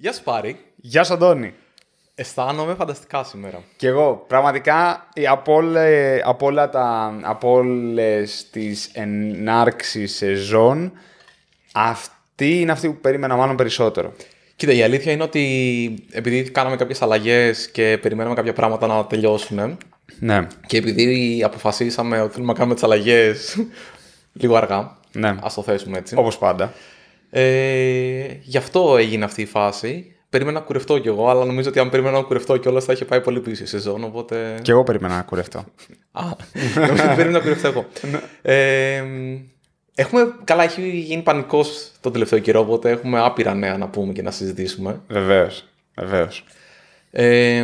Γεια σου Πάρη. Γεια σου Αντώνη. Αισθάνομαι φανταστικά σήμερα. Κι εγώ. Πραγματικά ε, από, όλε, από, όλα τα, από όλες τις ενάρξεις σεζόν αυτή είναι αυτή που περίμενα μάλλον περισσότερο. Κοίτα, η αλήθεια είναι ότι επειδή κάναμε κάποιες αλλαγές και περιμέναμε κάποια πράγματα να τελειώσουν ναι. και επειδή αποφασίσαμε ότι θέλουμε να κάνουμε τις αλλαγές λίγο αργά, ναι. ας το θέσουμε έτσι. Όπως πάντα. Ε, γι' αυτό έγινε αυτή η φάση. Περίμενα να κουρευτώ κι εγώ, αλλά νομίζω ότι αν περίμενα να κουρευτώ κιόλας θα είχε πάει πολύ πίσω η σεζόν. Οπότε... Κι εγώ περίμενα να κουρευτώ. Α, νομίζω περίμενα να κουρευτώ εγώ. Ναι. ε, έχουμε, καλά, έχει γίνει πανικός τον τελευταίο καιρό, οπότε έχουμε άπειρα νέα να πούμε και να συζητήσουμε. Βεβαίως. Βεβαίως. Ε,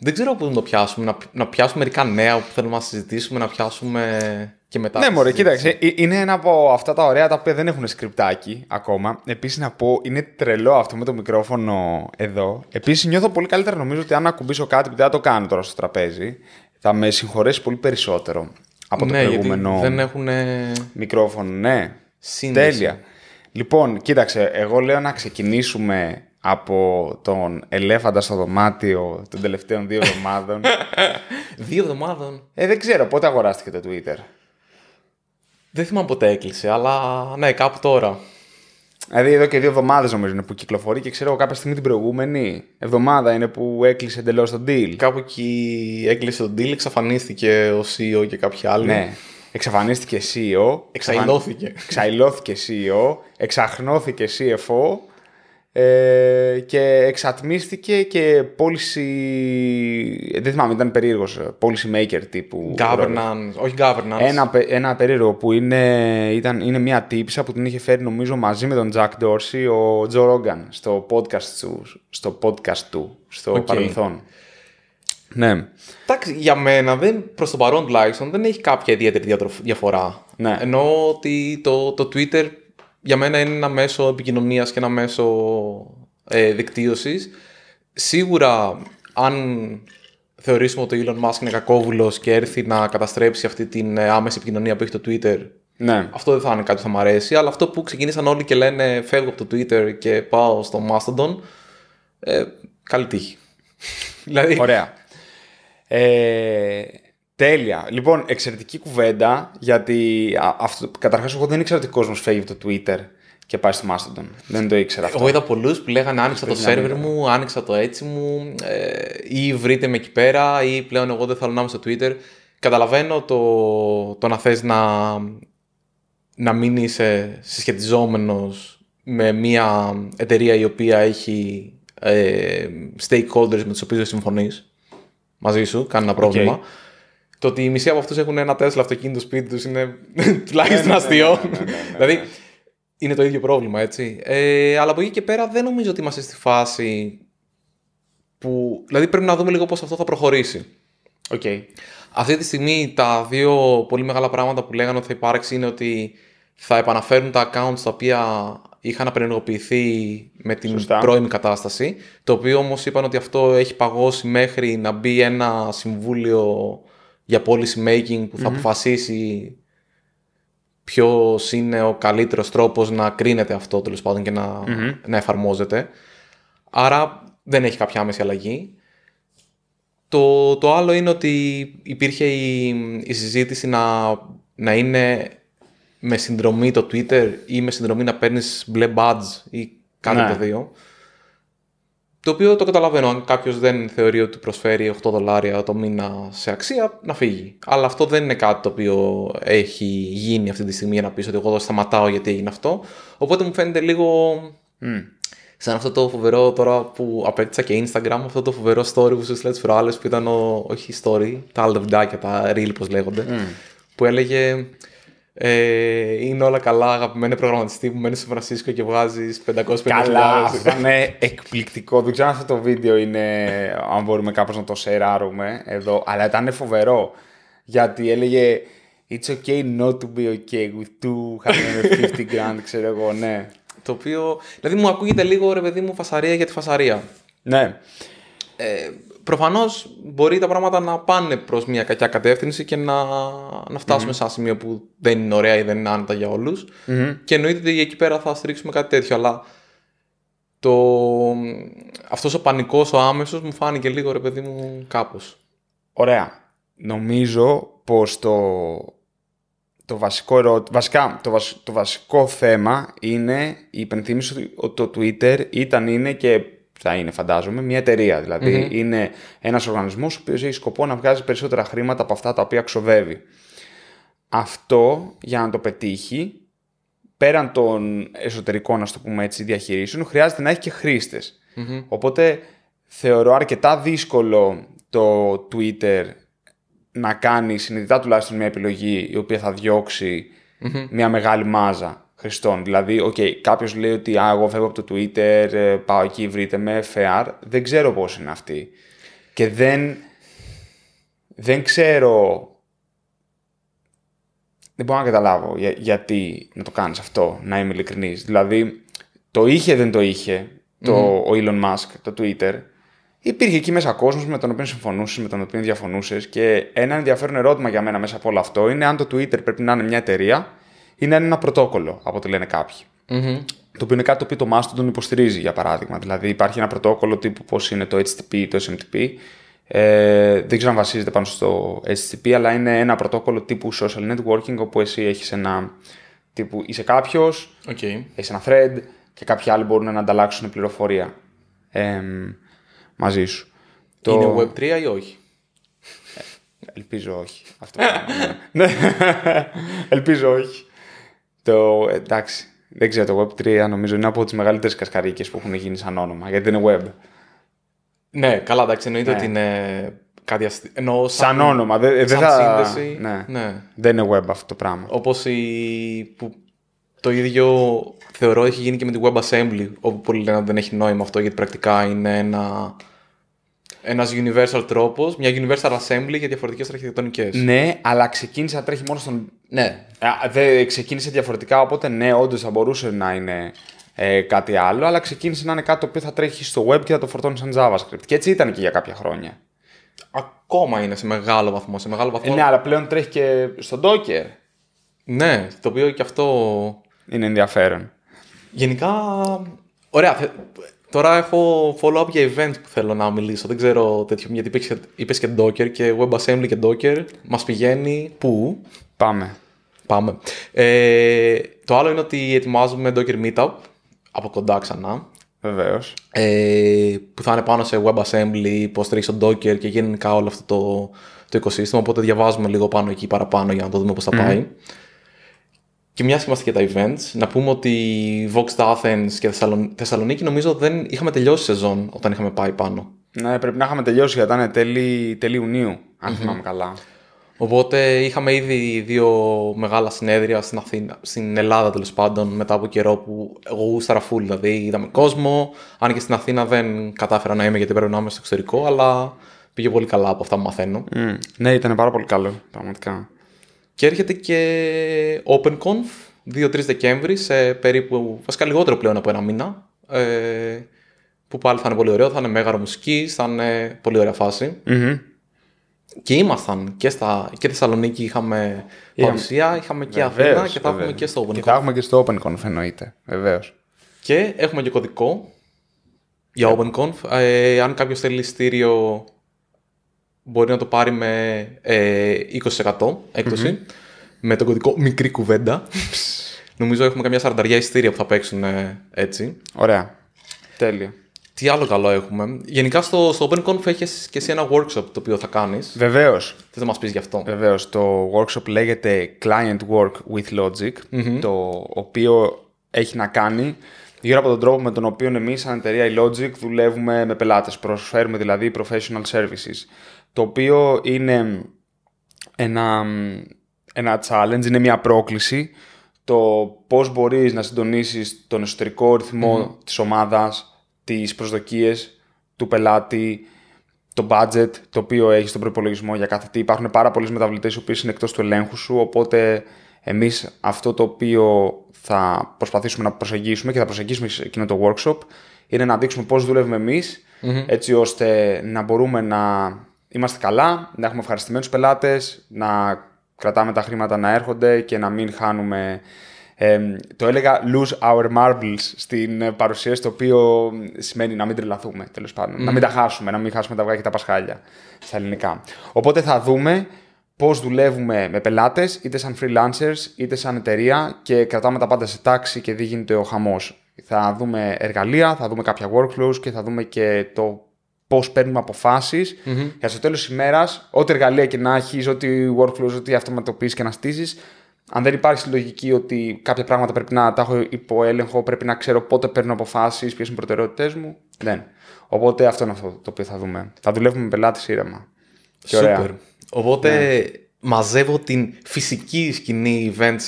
δεν ξέρω πού να το πιάσουμε. Να, να πιάσουμε μερικά νέα που θέλουμε να συζητήσουμε, να πιάσουμε. Και μετά ναι, μωρέ, κοίταξε. Ε, ε, είναι ένα από αυτά τα ωραία τα οποία δεν έχουν σκρυπτάκι ακόμα. Επίσης, να πω, είναι τρελό αυτό με το μικρόφωνο εδώ. Επίσης, νιώθω πολύ καλύτερα. Νομίζω ότι αν ακουμπήσω κάτι που δεν το κάνω τώρα στο τραπέζι, θα με συγχωρέσει πολύ περισσότερο από το ναι, προηγούμενο. δεν έχουν. Μικρόφωνο, ναι. Τέλεια. Λοιπόν, κοίταξε, εγώ λέω να ξεκινήσουμε από τον ελέφαντα στο δωμάτιο των τελευταίων δύο εβδομάδων. δύο εβδομάδων. Ε, δεν ξέρω πότε αγοράστηκε το Twitter. Δεν θυμάμαι ποτέ έκλεισε, αλλά ναι, κάπου τώρα. Δηλαδή εδώ και δύο εβδομάδες νομίζω είναι που κυκλοφορεί και ξέρω κάποια στιγμή την προηγούμενη εβδομάδα είναι που έκλεισε εντελώς τον deal. Κάπου εκεί έκλεισε τον deal, εξαφανίστηκε ο CEO και κάποιοι άλλοι. Ναι. Εξαφανίστηκε CEO. Εξαϊλώθηκε. Εξαϊλώθηκε CEO. Εξαχνώθηκε CFO. Ε, και εξατμίστηκε και πώληση. Δεν θυμάμαι, ήταν περίεργος. Policy maker τύπου. Governance, όχι governance. Ένα, ένα περίεργο που είναι, ήταν, είναι μια τύπησα που την είχε φέρει νομίζω μαζί με τον Jack Dorsey ο Τζο Ρόγκαν στο podcast του, στο, podcast του, στο παρελθόν. Ναι. Εντάξει, για μένα δεν, προς το παρόν τουλάχιστον δεν έχει κάποια ιδιαίτερη διαφορά. Ναι. Ενώ ότι το Twitter για μένα είναι ένα μέσο επικοινωνίας και ένα μέσο ε, δικτύωσης. Σίγουρα, αν θεωρήσουμε ότι ο Elon Musk είναι κακόβουλος και έρθει να καταστρέψει αυτή την ε, άμεση επικοινωνία που έχει το Twitter. Ναι. Αυτό δεν θα είναι κάτι που θα μου αρέσει, αλλά αυτό που ξεκινήσαν όλοι και λένε φεύγω από το Twitter και πάω στο Mastodon. Ε, καλή τύχη. Ωραία. Ε, Τέλεια. Λοιπόν, εξαιρετική κουβέντα, γιατί αυτό, καταρχάς εγώ δεν ήξερα ότι ο κόσμος φεύγει από το Twitter και πάει στο Mastodon. Δεν το ήξερα αυτό. Εγώ είδα πολλούς που λέγανε Άνοιξα το σερβερ ναι, ναι. μου, άνοιξα το έτσι μου, ε, ή βρείτε με εκεί πέρα, ή πλέον εγώ δεν θέλω να είμαι στο Twitter. Καταλαβαίνω το, το να θες να, να μην είσαι συσχετιζόμενος με μια εταιρεία η οποία έχει ε, stakeholders με τους οποίους δεν συμφωνείς μαζί σου, κάνει ένα πρόβλημα. Το ότι οι μισοί από αυτούς έχουν ένα Tesla αυτοκίνητο σπίτι τους είναι ναι, ναι, τουλάχιστον ναι, αστείο. Δηλαδή είναι το ίδιο πρόβλημα, έτσι. Ε, αλλά από εκεί και πέρα δεν νομίζω ότι είμαστε στη φάση που. Δηλαδή πρέπει να δούμε λίγο πώς αυτό θα προχωρήσει. Okay. Αυτή τη στιγμή τα δύο πολύ μεγάλα πράγματα που λέγανε ότι θα υπάρξει είναι ότι θα επαναφέρουν τα accounts τα οποία είχαν απενεργοποιηθεί με την Σωστά. πρώιμη κατάσταση. Το οποίο όμως είπαν ότι αυτό έχει παγώσει μέχρι να μπει ένα συμβούλιο για policy making που θα αποφασίσει ποιος είναι ο καλύτερος τρόπος να κρίνεται αυτό τέλος πάντων και να, εφαρμόζεται. Άρα δεν έχει κάποια άμεση αλλαγή. Το, το άλλο είναι ότι υπήρχε η, η συζήτηση να, να είναι με συνδρομή το Twitter ή με συνδρομή να παίρνεις μπλε badge ή κάτι ναι. δύο. Το οποίο το καταλαβαίνω. Αν κάποιος δεν θεωρεί ότι προσφέρει 8 δολάρια το μήνα σε αξία, να φύγει. Αλλά αυτό δεν είναι κάτι το οποίο έχει γίνει αυτή τη στιγμή για να πεις ότι εγώ το σταματάω γιατί έγινε αυτό. Οπότε μου φαίνεται λίγο. Mm. Σαν αυτό το φοβερό τώρα που απέκτησα και Instagram, αυτό το φοβερό story που σου έστειλε τι προάλλε που ήταν. Ο, όχι story, τα άλλα βιντεάκια, τα reel πώ λέγονται. Που έλεγε ε, είναι όλα καλά, αγαπημένο προγραμματιστή που μένει στο Φρανσίσκο και βγάζεις 550 Καλά, αυτό είναι εκπληκτικό. Δεν ξέρω αν αυτό το βίντεο είναι, αν μπορούμε κάπως να το σεράρουμε εδώ, αλλά ήταν φοβερό. Γιατί έλεγε It's okay not to be okay with 250 grand, ξέρω εγώ, ναι. Το οποίο. Δηλαδή μου ακούγεται λίγο ρε παιδί μου φασαρία για τη φασαρία. Ναι. Ε, Προφανώς μπορεί τα πράγματα να πάνε προς μια κακιά κατεύθυνση και να, να φτασουμε σε ένα σημείο που δεν είναι ωραία ή δεν είναι άνετα για ολου Και εννοείται ότι εκεί πέρα θα στηρίξουμε κάτι τέτοιο. Αλλά το... αυτός ο πανικός, ο άμεσος, μου φάνηκε λίγο ρε παιδί μου κάπως. Ωραία. Νομίζω πως το... Το, βασικό το, βασ... το βασικό θέμα είναι η υπενθύμηση ότι το Twitter ήταν, είναι και θα είναι, φαντάζομαι, μια εταιρεία. Δηλαδή, είναι ένας οργανισμός ο οποίος έχει σκοπό να βγάζει περισσότερα χρήματα από αυτά τα οποία ξοδεύει. Αυτό για να το πετύχει, πέραν των εσωτερικών, ας το πούμε έτσι, διαχειρήσεων, χρειάζεται να έχει και χρηστε Οπότε θεωρώ αρκετά δύσκολο το Twitter να κάνει συνειδητά τουλάχιστον μια επιλογή η οποία θα διωξει μια μεγάλη μάζα χρηστών. Δηλαδή, okay, κάποιος λέει ότι εγώ φεύγω από το Twitter, ε, πάω εκεί, βρείτε με, FR. Δεν ξέρω πώς είναι αυτή. Και δεν, δεν ξέρω. Δεν μπορώ να καταλάβω γιατί να το κάνεις αυτό, να είμαι ειλικρινής. Δηλαδή, το είχε δεν το είχε το, ο Elon Musk, το Twitter. Υπήρχε εκεί μέσα κόσμος με τον οποίο συμφωνούσες, με τον οποίο διαφωνούσες. Και ένα ενδιαφέρον ερώτημα για μένα μέσα από όλο αυτό είναι αν το Twitter πρέπει να είναι μια εταιρεία είναι ένα πρωτόκολλο, από ό,τι λένε κάποιοι. Το οποίο είναι κάτι το οποίο το Mastodon τον υποστηρίζει, για παράδειγμα. Δηλαδή, υπάρχει ένα πρωτόκολλο τύπου πώς είναι το HTTP ή το SMTP. Ε, δεν ξέρω αν βασίζεται πάνω στο HTTP, αλλά είναι ένα πρωτόκολλο τύπου social networking, όπου εσύ έχεις ένα. Τύπου είσαι κάποιος, okay. έχεις ένα thread και κάποιοι άλλοι μπορούν να ανταλλάξουν πληροφορία ε, μαζί σου. Είναι το... Web3 ή όχι. Ε, ελπίζω όχι. Αυτό. ναι. ελπίζω όχι. Το, εντάξει, δεν ξέρω, το Web3 νομίζω είναι από τις μεγαλύτερες κασκαρίκε που έχουν γίνει σαν όνομα, γιατί είναι web. Ναι, καλά, εντάξει, εννοείται ναι. ότι είναι κάτι αστι... Εννοώ σαν, σαν όνομα, δεν θα... Ναι. ναι. Δεν είναι web αυτό το πράγμα. Όπως η... που το ίδιο θεωρώ έχει γίνει και με τη WebAssembly, όπου πολλοί λένε ότι δεν έχει νόημα αυτό, γιατί πρακτικά είναι ένα ένας universal τρόπος, μια universal assembly για διαφορετικές αρχιτεκτονικές. Ναι, αλλά ξεκίνησε να τρέχει μόνο στον ναι. ξεκίνησε διαφορετικά, οπότε ναι, όντως θα μπορούσε να είναι ε, κάτι άλλο, αλλά ξεκίνησε να είναι κάτι το οποίο θα τρέχει στο web και θα το φορτώνει σαν JavaScript. Και έτσι ήταν και για κάποια χρόνια. Ακόμα είναι σε μεγάλο βαθμό. Σε μεγάλο ε, βαθμό... ναι, αλλά πλέον τρέχει και στο Docker. Ναι, το οποίο και αυτό. Είναι ενδιαφέρον. Γενικά. Ωραία. Τώρα έχω follow-up για events που θέλω να μιλήσω. Δεν ξέρω τέτοιο, γιατί είπες και Docker και WebAssembly και Docker. Μας πηγαίνει πού. Πάμε. Πάμε. Ε, το άλλο είναι ότι ετοιμάζουμε Docker Meetup από κοντά ξανά. Βεβαίως. Ε, που θα είναι πάνω σε WebAssembly, πώ τρέχει το Docker και γενικά όλο αυτό το, το οικοσύστημα. Οπότε διαβάζουμε λίγο πάνω εκεί παραπάνω για να το δούμε πώς θα πάει. Και μιας και είμαστε και τα events, να πούμε ότι Vox Athens και Θεσσαλονίκη νομίζω δεν είχαμε τελειώσει σεζόν όταν είχαμε πάει πάνω. Ναι, πρέπει να είχαμε τελειώσει γιατί ήταν τέλη, τέλη Ιουνίου, αν καλά. Οπότε είχαμε ήδη δύο μεγάλα συνέδρια στην, Αθήνα, στην Ελλάδα τέλος πάντων μετά από καιρό που εγώ γούσταρα φουλ, δηλαδή είδαμε κόσμο. Αν και στην Αθήνα δεν κατάφερα να είμαι γιατί πρέπει να είμαι στο εξωτερικό, αλλά πήγε πολύ καλά από αυτά που μαθαίνω. Mm. Ναι, ήταν πάρα πολύ καλό, πραγματικά. Και έρχεται και OpenConf 2-3 Δεκέμβρη σε περίπου, βασικά λιγότερο πλέον από ένα μήνα. Ε, που πάλι θα είναι πολύ ωραίο, θα είναι μέγαρο μουσική, θα είναι πολύ ωραία φάση. Mm-hmm και ήμασταν και, στα, και Θεσσαλονίκη είχαμε yeah. παρουσία, είχαμε και βεβαίως, και θα έχουμε και στο OpenConf. Και θα έχουμε και στο OpenConf εννοείται, βεβαίως. Και έχουμε και κωδικό για ε. OpenConf. Ε, αν κάποιος θέλει στήριο μπορεί να το πάρει με 20% ε, εκπτωση Με τον κωδικό μικρή κουβέντα. Νομίζω έχουμε καμιά σαρανταριά ειστήρια που θα παίξουν ε, έτσι. Ωραία. Τέλεια. Τι άλλο καλό έχουμε. Γενικά στο, στο OpenConf έχεις και εσύ ένα workshop το οποίο θα κάνεις. Βεβαίως. Τι θα μας πεις γι' αυτό. Βεβαίως. Το workshop λέγεται Client Work with Logic, το οποίο έχει να κάνει γύρω από τον τρόπο με τον οποίο εμείς, σαν εταιρεία η Logic, δουλεύουμε με πελάτες. Προσφέρουμε δηλαδή professional services. Το οποίο είναι ένα, ένα challenge, είναι μια πρόκληση το πώς μπορείς να συντονίσεις τον εσωτερικό ρυθμό mm-hmm. της ομάδας, τις προσδοκίες του πελάτη, το budget το οποίο έχει στον προπολογισμό για κάθε τι. Υπάρχουν πάρα πολλοί μεταβλητές οι οποίε είναι εκτός του ελέγχου σου. Οπότε εμείς αυτό το οποίο θα προσπαθήσουμε να προσεγγίσουμε και θα προσεγγίσουμε σε εκείνο το workshop είναι να δείξουμε πώς δουλεύουμε έτσι ώστε να μπορούμε να είμαστε καλά, να έχουμε ευχαριστημένους πελάτες, να κρατάμε τα χρήματα να έρχονται και να μην χάνουμε ε, το έλεγα lose our marbles στην ε, παρουσίαση, το οποίο σημαίνει να μην τρελαθούμε, τέλος πάντων. Mm. Να μην τα χάσουμε, να μην χάσουμε τα αυγά και τα πασχάλια στα ελληνικά. Οπότε θα δούμε πώς δουλεύουμε με πελάτες, είτε σαν freelancers, είτε σαν εταιρεία και κρατάμε τα πάντα σε τάξη και δεν γίνεται ο χαμός. Θα δούμε εργαλεία, θα δούμε κάποια workflows και θα δούμε και το πώς παίρνουμε αποφάσεις. Mm-hmm. Και στο τέλος της ημέρας, ό,τι εργαλεία και να έχεις, ό,τι workflows, ό,τι αυτοματοποιείς και να στήσει, αν δεν υπάρχει λογική ότι κάποια πράγματα πρέπει να τα έχω υπό έλεγχο, πρέπει να ξέρω πότε παίρνω αποφάσεις, ποιες είναι οι προτεραιότητές μου. Δεν. Οπότε αυτό είναι αυτό το οποίο θα δούμε. Θα δουλεύουμε με πελάτη σύρεμα. Και Οπότε ναι. μαζεύω την φυσική σκηνή events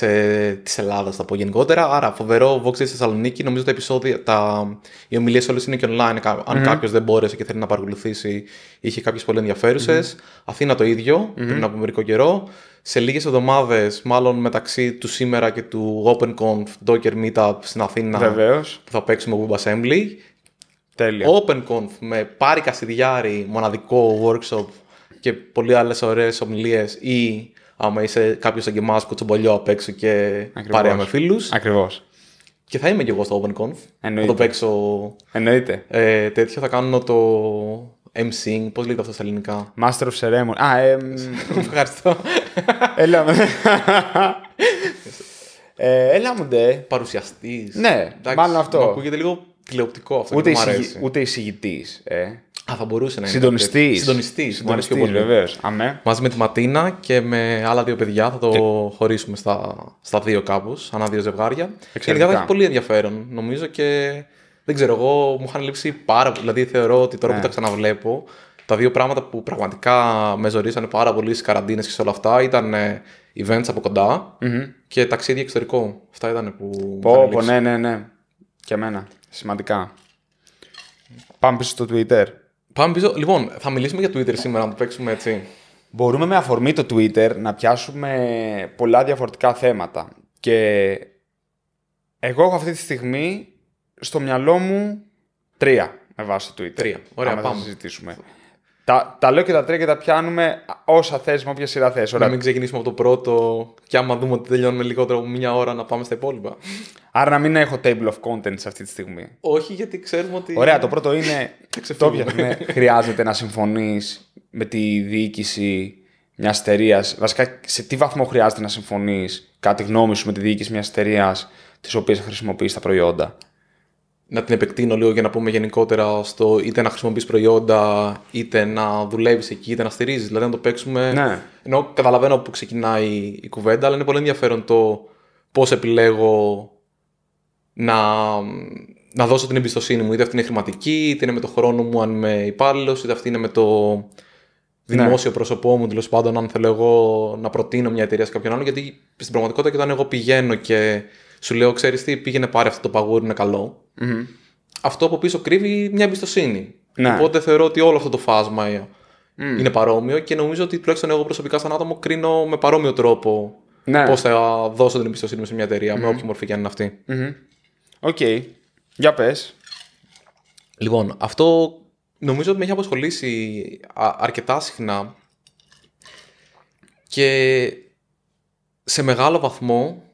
της Ελλάδας, θα πω γενικότερα. Άρα, φοβερό Vox τη Θεσσαλονίκη. Νομίζω τα επεισόδια, τα... οι ομιλίες όλες είναι και online. Αν mm κάποιος δεν μπόρεσε και θέλει να παρακολουθήσει, είχε κάποιες πολύ ενδιαφέρουσες. Αθήνα το ιδιο πριν από μερικό καιρό σε λίγες εβδομάδες, μάλλον μεταξύ του σήμερα και του OpenConf Docker Meetup στην Αθήνα Βεβαίως. που θα παίξουμε Web Assembly. Τέλεια. OpenConf με πάρη κασιδιάρι, μοναδικό workshop και πολλοί άλλες ωραίες ομιλίες ή άμα είσαι κάποιος σαν και εμάς κουτσομπολιό απ' έξω και παρέα με φίλους. Ακριβώς. Και θα είμαι και εγώ στο OpenConf. Εννοείται. Θα το παίξω. Εννοείται. Ε, τέτοιο θα κάνω το MCing, πώς λέγεται αυτό στα ελληνικά. Master of Ceremony. Α, Ευχαριστώ. Έλα μου. Ε, έλα μου ντε. Παρουσιαστής. Ναι, μάλλον αυτό. Μου ακούγεται λίγο τηλεοπτικό αυτό. Ούτε, εισηγη, ούτε εισηγητής. Ε. Α, θα μπορούσε να είναι. Συντονιστής. Συντονιστή. Συντονιστή, βεβαίω. Μαζί με τη Ματίνα και με άλλα δύο παιδιά θα το χωρίσουμε στα, δύο κάπως, ανά δύο ζευγάρια. Εξαιρετικά. θα έχει πολύ ενδιαφέρον, νομίζω και δεν ξέρω, εγώ μου είχαν λείψει πάρα πολύ. Δηλαδή θεωρώ ότι τώρα που ναι. τα ξαναβλέπω, τα δύο πράγματα που πραγματικά με ζωρίσανε πάρα πολύ στις καραντίνες και σε όλα αυτά ήταν ε, events από και ταξίδια εξωτερικό. Αυτά ήταν που. Πω, πω, ναι, ναι, ναι. Και εμένα. Σημαντικά. Πάμε πίσω στο Twitter. Πάμε πίσω. Λοιπόν, θα μιλήσουμε για Twitter σήμερα, να το παίξουμε έτσι. Μπορούμε με αφορμή το Twitter να πιάσουμε πολλά διαφορετικά θέματα. Και εγώ έχω αυτή τη στιγμή στο μυαλό μου τρία με βάση το Twitter. Τρία. Ωραία, Άμα πάμε. Θα συζητήσουμε. Τα, τα λέω και τα τρία και τα πιάνουμε όσα θες, με όποια σειρά θες. Να μην ξεκινήσουμε από το πρώτο, και άμα δούμε ότι τελειώνουμε λιγότερο από μία ώρα, να πάμε στα υπόλοιπα. Άρα να μην έχω table of contents αυτή τη στιγμή. Όχι, γιατί ξέρουμε ότι. Ωραία, το πρώτο είναι. το είναι χρειάζεται να συμφωνείς με τη διοίκηση μιας εταιρείας. Βασικά, σε τι βαθμό χρειάζεται να συμφωνείς, κατά τη γνώμη σου, με τη διοίκηση μιας εταιρείας τη οποία χρησιμοποιείς τα προϊόντα να την επεκτείνω λίγο για να πούμε γενικότερα στο είτε να χρησιμοποιείς προϊόντα, είτε να δουλεύεις εκεί, είτε να στηρίζεις. Δηλαδή να το παίξουμε. Ναι. Ενώ καταλαβαίνω που ξεκινάει η κουβέντα, αλλά είναι πολύ ενδιαφέρον το πώς επιλέγω να, να δώσω την εμπιστοσύνη μου. Είτε αυτή είναι χρηματική, είτε είναι με το χρόνο μου, αν είμαι υπάλληλος, είτε αυτή είναι με το ναι. δημόσιο ναι. πρόσωπό μου, τέλος πάντων, αν θέλω εγώ να προτείνω μια εταιρεία σε κάποιον άλλον. Γιατί στην πραγματικότητα και όταν εγώ πηγαίνω και σου λέω, ξέρεις τι, πήγαινε πάρει αυτό το παγούρι, είναι καλό και νομίζω ότι τουλάχιστον εγώ προσωπικά σαν άτομο κρίνω με παρόμοιο τρόπο οποτε θεωρω οτι ολο αυτο το φασμα ειναι παρομοιο και νομιζω οτι τουλαχιστον εγω προσωπικα σαν ατομο κρινω με παρομοιο τροπο ναι πω θα δώσω την εμπιστοσύνη μου σε μια εταιρεια με όποια μορφή και αν είναι αυτή. Οκ. Okay. Για πες. Λοιπόν, αυτό νομίζω ότι με έχει απασχολήσει αρκετά συχνά και σε μεγάλο βαθμό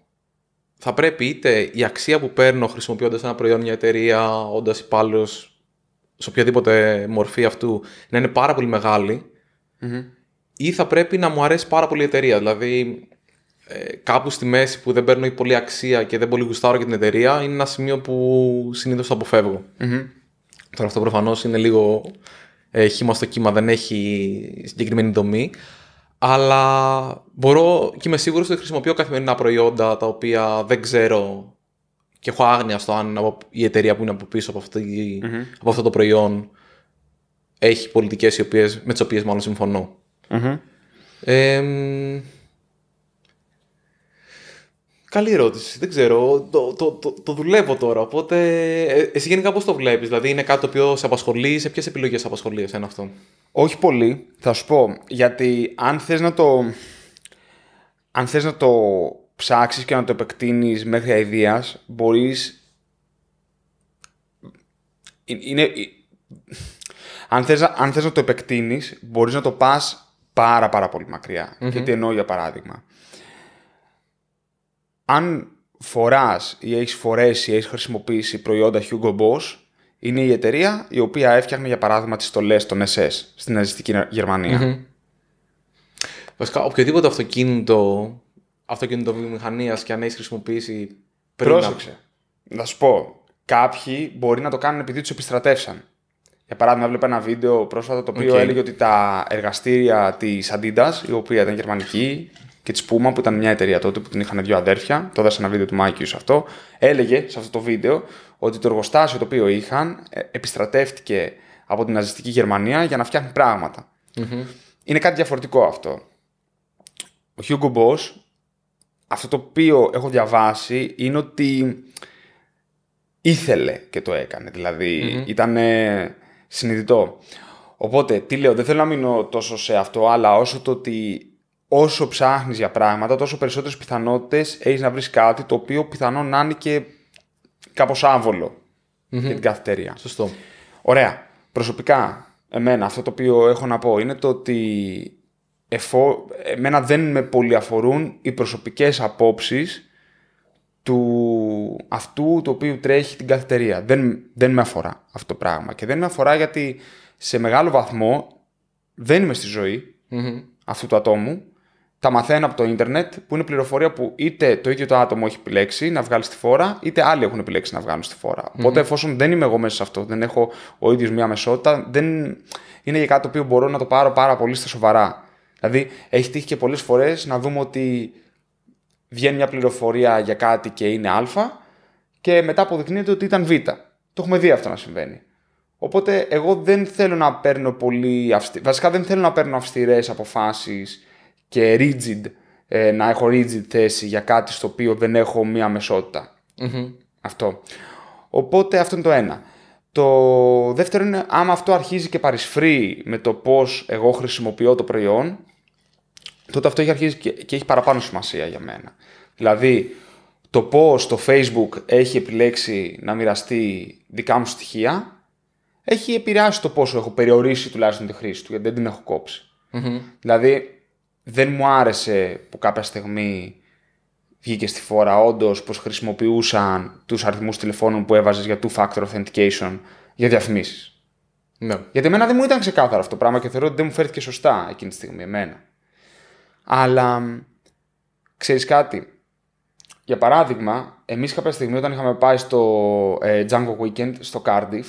θα πρέπει είτε η αξία που παίρνω χρησιμοποιώντας ένα προϊόν, μια εταιρεία, όντας υπάλληλος σε οποιαδήποτε μορφή αυτού, να είναι πάρα πολύ ή θα πρέπει να μου αρέσει πάρα πολύ η εταιρεία. Δηλαδή, ε, κάπου στη μέση που δεν παίρνω πολύ αξία και δεν πολύ γουστάρω για την εταιρεία, είναι ένα σημείο που συνήθως αποφευγω Τώρα αυτό προφανώς είναι λίγο ε, χύμα στο κύμα, δεν έχει συγκεκριμένη δομή. Αλλά μπορώ και είμαι σίγουρος ότι χρησιμοποιώ καθημερινά προϊόντα τα οποία δεν ξέρω και έχω άγνοια στο αν η εταιρεία που είναι από πίσω από, από αυτό το προϊόν έχει πολιτικές με τις οποίες μάλλον συμφωνώ. Καλή ερώτηση. Δεν ξέρω. Το, το, το, δουλεύω τώρα. Οπότε. Ε, εσύ γενικά πώς το βλέπεις, Δηλαδή είναι κάτι το οποίο σε απασχολεί, σε ποιες επιλογές σε απασχολεί εσένα αυτό. Όχι πολύ, θα σου πω. Γιατί αν θες να το. Αν θες να το ψάξεις και να το επεκτείνεις μέχρι αηδίας, μπορείς... Ε, είναι... Ε, αν, θες, αν θες να το επεκτείνεις, μπορείς να το πας πάρα πάρα πολύ μακριά. εννοώ για παράδειγμα αν φοράς ή έχεις φορέσει ή έχεις χρησιμοποιήσει προϊόντα Hugo Boss, είναι η εταιρεία η οποία έφτιαχνε για παράδειγμα τις στολές των SS στην ναζιστική Γερμανία. Mm-hmm. Βασικά οποιοδήποτε αυτοκίνητο, αυτοκίνητο βιομηχανίας και αν έχεις χρησιμοποιήσει πριν... Πρόσεξε. Να... σου πω, κάποιοι μπορεί να το κάνουν επειδή τους επιστρατεύσαν. Για παράδειγμα, έβλεπα ένα βίντεο πρόσφατα το οποίο okay. έλεγε ότι τα εργαστήρια της Adidas, η οποία ήταν γερμανική, και της Πούμα που ήταν μια εταιρεία τότε που την είχαν δύο αδέρφια, το έδωσα ένα βίντεο του Μάικιους σε αυτό, έλεγε σε αυτό το βίντεο ότι το εργοστάσιο το οποίο είχαν ε, επιστρατεύτηκε από την ναζιστική Γερμανία για να φτιάχνει Είναι κάτι διαφορετικό αυτό. Ο Hugo Boss, αυτό το οποίο έχω διαβάσει είναι ότι ήθελε και το έκανε, δηλαδή, ήταν συνειδητό. Οπότε, τι λέω, δεν θέλω να μείνω τόσο σε αυτό, αλλά όσο το ότι όσο ψάχνεις για πράγματα, τόσο περισσότερες πιθανότητες έχεις να βρεις κάτι το οποίο πιθανόν να είναι και κάπως άβολο mm-hmm. για την καθητερία. Σωστό. Ωραία. Προσωπικά, εμένα αυτό το οποίο έχω να πω είναι το ότι εφο... εμένα δεν με πολύ αφορούν οι προσωπικές απόψεις του αυτού το οποίο τρέχει την καθητερία. Δεν, δεν με αφορά αυτό το πράγμα. Και δεν με αφορά γιατί σε μεγάλο βαθμό δεν είμαι στη ζωη αυτού του ατόμου τα μαθαίνω από το ίντερνετ, που είναι πληροφορία που είτε το ίδιο το άτομο έχει επιλέξει να βγάλει στη φόρα, είτε άλλοι έχουν επιλέξει να βγάλουν στη φορα mm-hmm. Οπότε, οποτε εφοσον δεν είμαι εγώ μέσα σε αυτό, δεν έχω ο ίδιος μία μεσότητα, δεν... είναι για κάτι το οποίο μπορώ να το πάρω πάρα πολύ στα σοβαρά. Δηλαδή, έχει τύχει και πολλές φορές να δούμε ότι βγαίνει μια πληροφορία για κάτι και είναι Α, και μετά αποδεικνύεται ότι ήταν Β. Το έχουμε δει αυτό να συμβαίνει. Οπότε, εγώ δεν θέλω να παίρνω πολύ. Βασικά, δεν θέλω να παίρνω αυστηρές αποφάσεις και rigid, ε, να έχω rigid θέση για κάτι στο οποίο δεν έχω μία Αυτό. Οπότε αυτό είναι το ένα. Το δεύτερο είναι άμα αυτό αρχίζει και παρισφρεί με το πώς εγώ χρησιμοποιώ το προϊόν, τότε αυτό έχει αρχίσει και, έχει παραπάνω σημασία για μένα. Δηλαδή, το πώς το Facebook έχει επιλέξει να μοιραστεί δικά μου στοιχεία, έχει επηρεάσει το πόσο έχω περιορίσει τουλάχιστον τη χρήση του, γιατί δεν την έχω Δηλαδή, δεν μου άρεσε που κάποια στιγμή βγήκε στη φορά όντως πως χρησιμοποιούσαν τους αριθμούς τηλεφώνων που έβαζες για two-factor authentication για διαφημίσεις. Ναι. Γιατί εμένα δεν μου ήταν ξεκάθαρο αυτό το πράγμα και θεωρώ ότι δεν μου φέρθηκε σωστά εκείνη τη στιγμή εμένα. Αλλά ξέρεις κάτι. Για παράδειγμα, εμείς κάποια στιγμή όταν είχαμε πάει στο ε, Django Weekend στο Cardiff,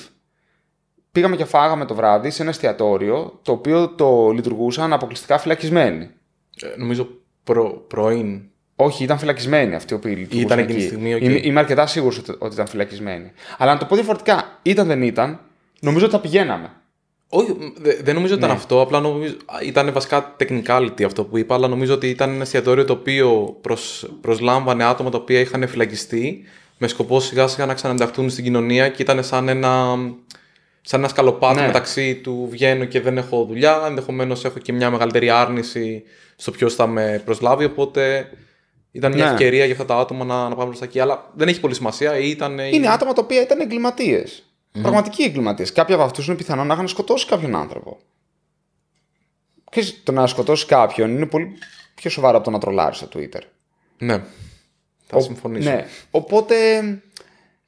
πήγαμε και φάγαμε το βράδυ σε ένα εστιατόριο το οποίο το λειτουργούσαν αποκλειστικά φυλακισμένοι. Ε, νομίζω προ, πρώην. Όχι, ήταν φυλακισμένοι αυτοί οι οποίοι ήταν εκείνη τη στιγμή. Okay. Είμαι, αρκετά σίγουρος ότι ήταν φυλακισμένοι. Αλλά να το πω διαφορετικά, ήταν δεν ήταν, νομίζω ότι θα πηγαίναμε. Όχι, δεν νομίζω ότι ήταν ναι. αυτό. Απλά νομίζω, ήταν βασικά technicality αυτό που είπα, αλλά νομίζω ότι ήταν ένα εστιατόριο το οποίο προσ, προσλάμβανε άτομα τα οποία είχαν φυλακιστεί με σκοπό σιγά σιγά να ξανανταχθούν στην κοινωνία και ήταν σαν ένα σαν ένα σκαλοπάτι ναι. μεταξύ του βγαίνω και δεν έχω δουλειά. Ενδεχομένως έχω και μια μεγαλύτερη άρνηση στο ποιος θα με προσλάβει. Οπότε ήταν μια ναι. ευκαιρία για αυτά τα άτομα να, να πάμε προ τα εκεί. Αλλά δεν έχει πολύ σημασία. Ήταν... Είναι άτομα τα οποία ήταν εγκληματίες. Mm. Πραγματικοί εγκληματίες. Κάποιοι από αυτούς είναι πιθανό να είχαν σκοτώσει κάποιον άνθρωπο. Και το να σκοτώσει κάποιον είναι πολύ πιο σοβαρό από το να τρολάρεις στο Twitter. Ναι. Θα συμφωνήσω. Ναι. Οπότε,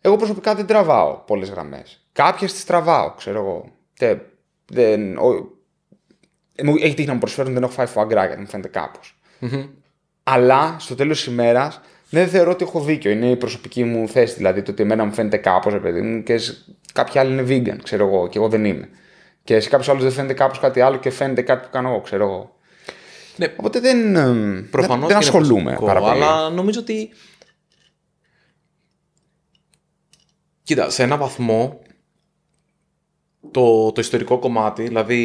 εγώ προσωπικά δεν τραβάω πολλές γραμμές. Κάποιες τις τραβάω, ξέρω εγώ. Τε, δεν, ο, έχει τύχει να μου προσφέρουν, δεν έχω φάει φουαγκρά γιατί μου φαινεται κάπως. Αλλά στο τέλος της ημέρας δεν θεωρώ ότι έχω δίκιο. Είναι η προσωπική μου θέση δηλαδή. Το ότι εμένα μου φαίνεται κάπως, ρε παιδί μου, και κάποιοι άλλοι είναι vegan, ξέρω εγώ, και εγώ δεν είμαι. Και σε κάποιους άλλους δεν φαίνεται κάπως κάτι άλλο και φαίνεται κάτι που κάνω εγώ, ξέρω εγώ. Ναι, Οπότε δεν, προφανώς δεν, ασχολούμαι πάρα πολύ. Αλλά νομίζω ότι. Κοίτα, σε ένα βαθμό το, το ιστορικό κομμάτι, δηλαδή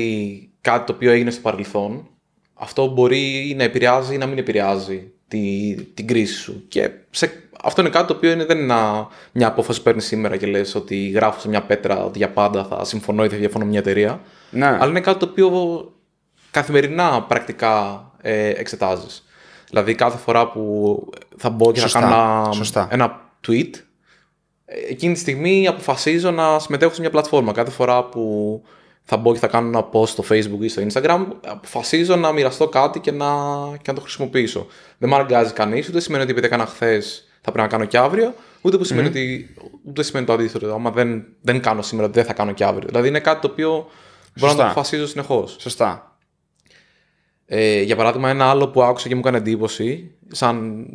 κάτι το οποίο έγινε στο παρελθόν, αυτό μπορεί να επηρεάζει ή να μην επηρεάζει τη, την κρίση σου. Και σε, αυτό είναι κάτι το οποίο είναι, δεν είναι μια απόφαση που παίρνεις σήμερα και λες ότι γράφω σε μια πέτρα ότι για πάντα θα συμφωνώ ή θα διαφωνώ μια εταιρεία. Ναι. Αλλά είναι κάτι το οποίο καθημερινά πρακτικά ε, εξετάζεις. Δηλαδή κάθε φορά που θα μπω και θα κάνω ένα tweet εκείνη τη στιγμή αποφασίζω να συμμετέχω σε μια πλατφόρμα. Κάθε φορά που θα μπω και θα κάνω ένα post στο facebook ή στο instagram, αποφασίζω να μοιραστώ κάτι και να, και να το χρησιμοποιήσω. Δεν με αργάζει κανείς, ούτε σημαίνει ότι επειδή έκανα χθες θα πρέπει να κάνω και αύριο, ούτε που σημαίνει, ότι, ούτε σημαίνει το αντίθετο. Άμα δεν, δεν κάνω σήμερα, δεν θα κάνω και αύριο. Δηλαδή είναι κάτι το οποίο μπορώ να το αποφασίζω συνεχώς. Σωστά. Ε, για παράδειγμα, ένα άλλο που άκουσα και μου έκανε εντύπωση, σαν